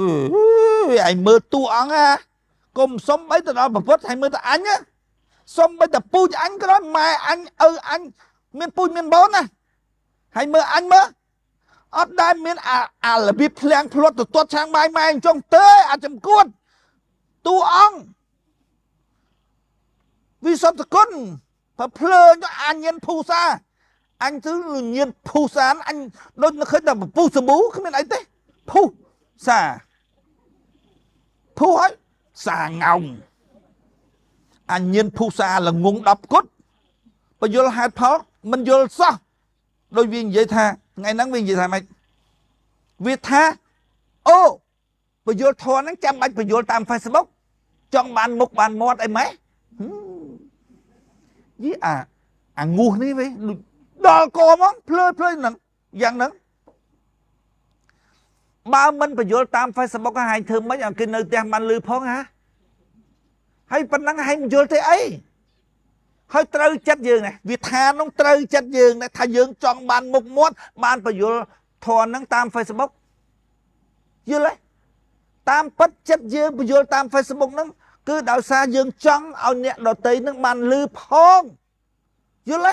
Speaker 2: អឺឯងមើលតួអង្គណាកុំសុំបីទៅដល់ប្រពុតហើយមើលតែអញណាសុំបីតែពូជអញក្រោយម៉ែអញឪអញមានពូជមានបូនណាហើយមើលអញមើលអត់ដែលមានអាអារបៀបភ្លៀងភ្លត់ទៅទាត់ឆាងបាយម៉ែអញ្ចឹងទេអាចំគួតតួអង្គវិសុទ្ធគុណបើភ្លើងទៅអញញៀនភូសាអញទៅញៀនភូសានអញដូចនឹកឃើញតែពពុះសម្បូរគ្មានអីទេភុះសាភូហើយសាងោងអញញៀនភូសាល្ងង10គុតបើយល់ហេតុផលមិនយល់សោះដោយវានិយាយថាថ្ងៃហ្នឹងវានិយាយថាម៉េចវាថាអូបើយល់ធនហ្នឹងចាំបាច់បញ្យល់តាម Facebook ចង់បានមុខបានមាត់អីម៉េះយីអាអាងូសនេះវិញដល់កមកភ្លើភ្លើហ្នឹងយ៉ាងហ្នឹងបើមិនបញ្យល់តាម Facebook ហ่าហែងធ្វើមិនអង្គគេនៅផ្ទះបានលឺផងហ่าហើយប៉ុណ្ណឹងហែងមិនយល់ទេអីហើយត្រូវចិត្តយើងណាវាថានោះត្រូវចិត្តយើងណាថាយើង ចង់បានមុខមាត់បានបញ្យល់ធននឹងតាម Facebook យល់ទេតាមពិតចិត្តយើងបញ្យល់តាម Facebook ហ្នឹងគឺដោយសារយើងចង់ឲ្យអ្នកដតីនឹងបានលឺផងយល់ទេ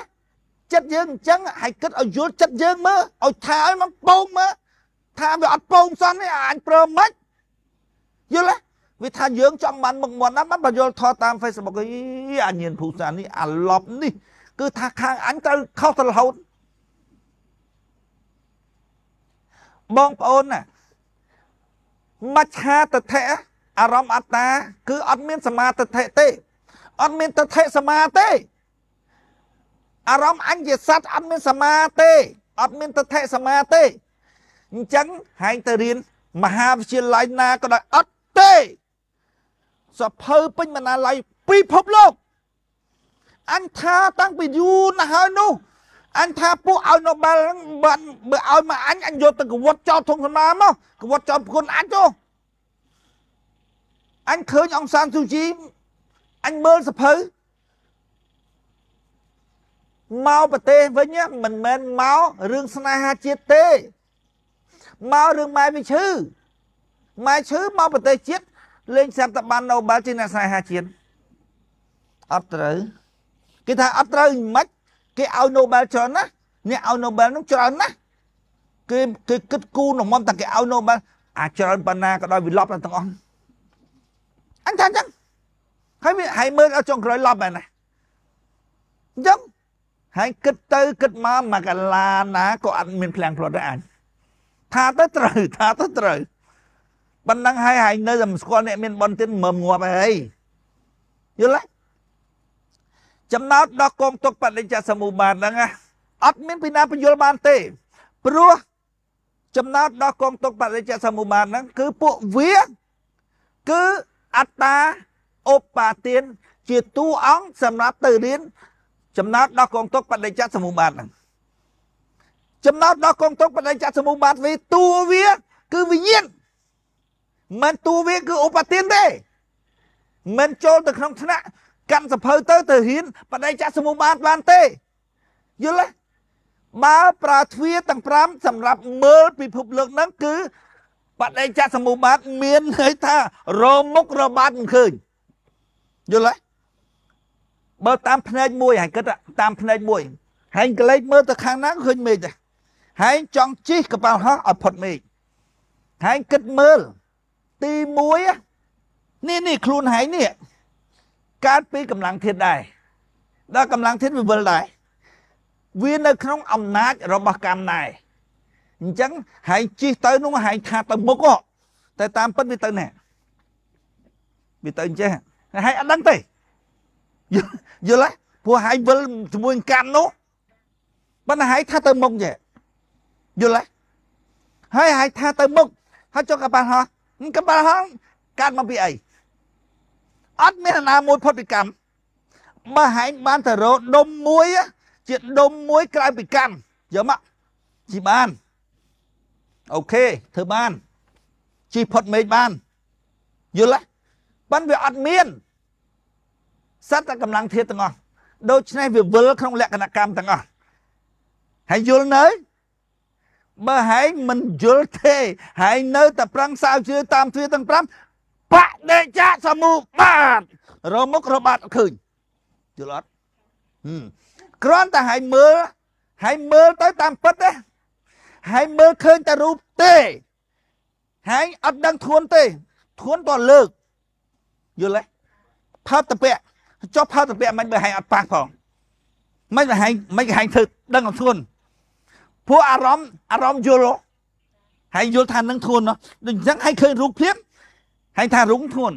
Speaker 2: ចិត្តយើងអញ្ចឹងហើយគិតឲ្យយល់ចិត្តយើងមើលឲ្យថាឲ្យមកបងមើលថាវាអត់ពងសោះនេះអាចព្រមមិនយល់ទេវាថាយើងចង់បានមុខមាត់ណាបានបើយល់ថតតាម Facebook អីអញញៀនភូសានេះអាឡប់នេះគឺថាខាងអញត្រូវខុសទៅរហូតបងប្អូនណាមច្ឆាតថៈអារម្មណ៍អត្តា គឺអត់មានសមាទិដ្ឋិទេអត់មានទិដ្ឋិសមាទេអារម្មណ៍អញជាសត្វអត់មានសមាទេអត់មានទិដ្ឋិសមាទេអញ្ចឹងហែងទៅរៀនមហាវិទ្យាល័យណាក៏ដោយអត់ទេ សភៅពេញបណ្ណាល័យពិភពលោកអញថាតាំងពីយូរណាស់ហើយនោះអញថាពួកឲ្យ Nobel បានបើឲ្យមកអញអញយកទៅកវត់ចោលធំសម្មាមកកវត់ចោលប្រគុណអញទៅអញឃើញអង្សានស៊ូជីអញមើលសភៅមកប្រទេសវិញមិនមែនមករឿងស្នេហាជាតិទេមករឿងម៉ែវាឈឺម៉ែឈឺមកប្រទេសជាតិលេងសត្វតបានណូបែលជាអ្នកស្នេហាជាតិអត់ត្រូវគេថាអត់ត្រូវមិនគេឲ្យណូបែលច្រើនណាស់អ្នកឲ្យណូបែលនោះច្រើនណាស់គេគេគិតគូរនំតែគេឲ្យណូបែលអាច្រើនប៉ុណ្ណាក៏ដោយវាលប់ទាំងអស់អញថាអញ្ចឹងហើយហើយមើលឲ្យចុងក្រោយលប់ហើយណាអញ្ចឹងហើយគិតទៅ គិតមកមកកាលាណាក៏អត់មានផ្លាំងផ្លត់ដែរអញថាទៅត្រូវថាទៅត្រូវប៉ុណ្ណឹងហើយហើយនៅតែមិនស្គាល់អ្នកមានបនទៀតមើមងាប់ហើយយល់ទេចំណោទដល់កងទុកបដិជ្ជសមូបានហ្នឹងអត់មានពីណាបញ្យល់បានទេព្រោះចំណោទដល់កងទុកបដិជ្ជសមូបានហ្នឹងគឺពួកវាគឺអត្តាឧបាទានជាតួអង្គសម្រាប់ទៅរៀនចំណោទដល់កងទុកបដិជ្ជសមូបានហ្នឹងចំណោទដល់កងទ័ពបដិញ្ញាសមុបាទវាតួវា គឺវិញ្ញាណមិនតួវាគឺឧបទានទេមិនចូលទៅក្នុងថ្នាក់កាន់សភៅទៅ ទៅហ៊ានបដិញ្ញាសមុបាទបានទេយល់ទេបើប្រើទ្វាទាំង5សម្រាប់មើលពិភពលោកហ្នឹងគឺបដិចសមុបាទមានន័យថារមុខរបាត់មិនឃើញយល់ទេបើតាមភ្នែកមួយហើយគិតតាមភ្នែកមួយហើយកលេចមើលទៅខាងណាឃើញមេឃដែរហែងចង់ជិះកប៉ាល់ហោះឲ្យផុតមេឃហែងគិតមើលទី1នេះនេះខ្លួនហែងនេះកើតពីកម្លាំងធាតុដែរដល់កម្លាំងធាតុវាវិលដែរវានៅក្នុង អំណាចរបស់កម្មដែរអញ្ចឹងហែងជិះទៅនោះហែងថាទៅមុខតែតាមពិតវាទៅណាវាទៅអញ្ចេះហែងអត់ដឹងទេយល់ទេព្រោះហែងវិលជាមួយកម្មនោះប៉ុន្តែហែងថាទៅមុខចេះយល់ហើយហើយហៅថាទៅមុខហើយចុះកប៉ាល់ហោះកប៉ាល់ហោះកាត់មកពីអីអត់មានណាមួយផុតពីកម្មបើហែងបានទៅរកដុំមួយជាដុំមួយក្រៅពីកម្មយកមកជីបានអូខេធ្វើបានជីផុតមេឃបានយល់ទេប៉ិនវាអត់មានសត្វតែកម្លាំងធាតទាំងអស់ដូច្នេះវាវិលក្នុងលក្ខណៈកម្មទាំងអស់ហើយយល់នៅបើហែងមិនយល់ទេហែងនៅតែប្រឹងសាវជ្រាវតាមទ្វាទាំង5បដិចសមូបាទរមុខរបាត់ឃើញយល់អត់គ្រាន់តែហែងមើលហែងមើលទៅតាមពិតទេហែងមើលឃើញតែរូបទេហែងអត់ដឹងធួនទេធួនក៏លើកយល់ទេផើបតពៈចុះផើបតពៈមិនបើហែងអត់ប៉ះផង មិនបើហែងមិនហែងធ្វើដឹងអំធួនព្រោះអារម្មណ៍អារម្មណ៍យល់ហើយយល់ថានឹងធួននោះដូចអញ្ចឹងហើយឃើញរូបភ្លាមហើយថារូបធួន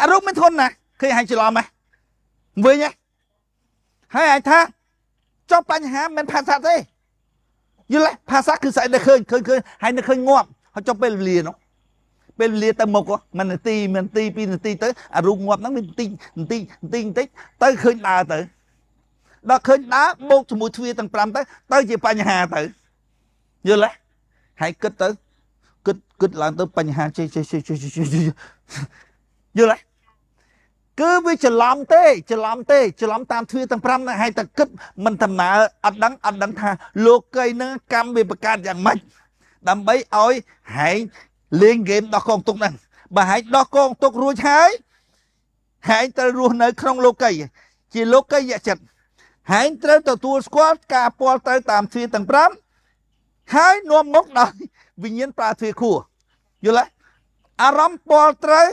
Speaker 2: អារូបមិនធួនណាឃើញហើយច្រឡំហ៎វិញហ៎ហើយអាចថាចុះបញ្ហាមិនផាសាទេយល់ទេផាសាគឺស្អីដែលឃើញឃើញឃើញហើយនៅឃើញងាប់ហើយចុះពេលវេលានោះពេលវេលាទៅមុខមិននាទីមិននាទី2នាទីទៅអារូបងាប់ហ្នឹងវាបន្តិចបន្តិចបន្តិចបន្តិចទៅឃើញដើរទៅដល់ឃើញដើរបូកជាមួយទ្វារទាំង5ទៅទៅជាបញ្ហាទៅយល់ទេហើយគិតទៅគិតគិតឡើងទៅបញ្ហាជិះជិះជិះជិះយល់ទេគឺវាច្រឡំទេ ច្រឡំទេច្រឡំតាមទ្វារទាំង5ហ្នឹងហើយតែគិតមិនដំណើរអត់ដឹងអត់ដឹងថាលោកីហ្នឹងកម្មវាបង្កើតយ៉ាងម៉េចដើម្បីឲ្យហែងលេងហ្គេមដោះកងទុកហ្នឹងបើហែងដោះកងទុករួចហើយហែងត្រូវរស់នៅ ក្នុងលោកីជាលោកីយចិត្តហើយត្រូវទទួលស្គាល់ការពាល់ទៅតាមទ្វារទាំង5ហើយនាំមុខដោយវិញ្ញាណប្រាទ្វារខួរយល់ទេអារម្មណ៍ពាល់ត្រូវ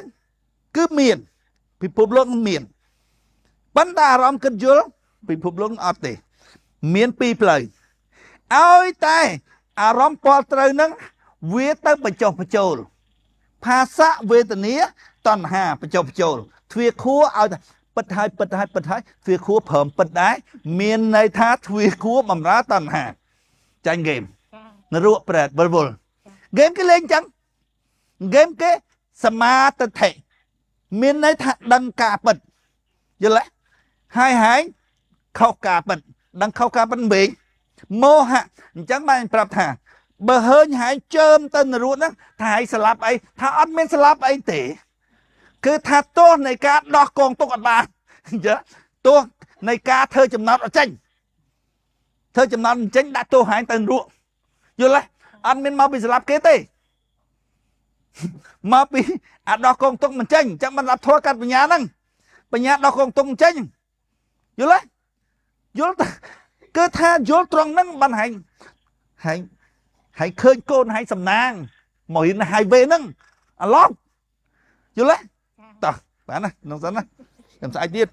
Speaker 2: គឺមានពិភពលោកមានប៉ុន្តែអារម្មណ៍គិតយល់ពិភពលោកអត់ទេ មានពីរផ្លូវឲ្យតែអារម្មណ៍ពាល់ត្រូវនឹងវាទៅបញ្ចុះបញ្ចូលភាសៈវេទនាតណ្ហាបញ្ចុះបញ្ចូលទ្វារខួរឲ្យពិតហើយពិតហើយពិតហើយទ្វារខួរព្រមពិតដែរមានន័យថាទ្វារខួរបំរើតណ្ហាចាញ់ហ្គេមនរកប្រែតវល់វល់ហ្គេមគេលេងចឹងហ្គេមគេសមាទិដ្ឋិមានន័យថាដឹងការពិតយល់ទេហើយហែងខុសការពិតដឹងខុសការពិតវិញមោហៈអញ្ចឹងបានប្រាប់ថា បើហើញហែងជើមទៅនរកហ្នឹងថាហែងស្លាប់អីថាអត់មានស្លាប់អីទេគឺថាទោសនៃការដោះកងទុកអត់បានយល់ទោសនៃការធ្វើចំណត់អត់ចេញធ្វើចំណត់អញ្ចេញ ដាក់ទោសហែងទៅរក់យល់ទេអត់មានមកពីស្លាប់គេទេមកពីអាដោះកងទុកមិនចេញចឹងមិនរាប់ធัวកាត់បញ្ញាហ្នឹងបញ្ញាដោះកងទុកមិនចេញយល់ទេយល់គឺថាយល់ត្រង់ហ្នឹងបានហែងហែងហែងឃើញកូនហែងសំណាងមករៀន highway ហ្នឹងអាឡប់យល់ទេបានណាក្នុងសិនណាខ្ញុំស្អែកទៀត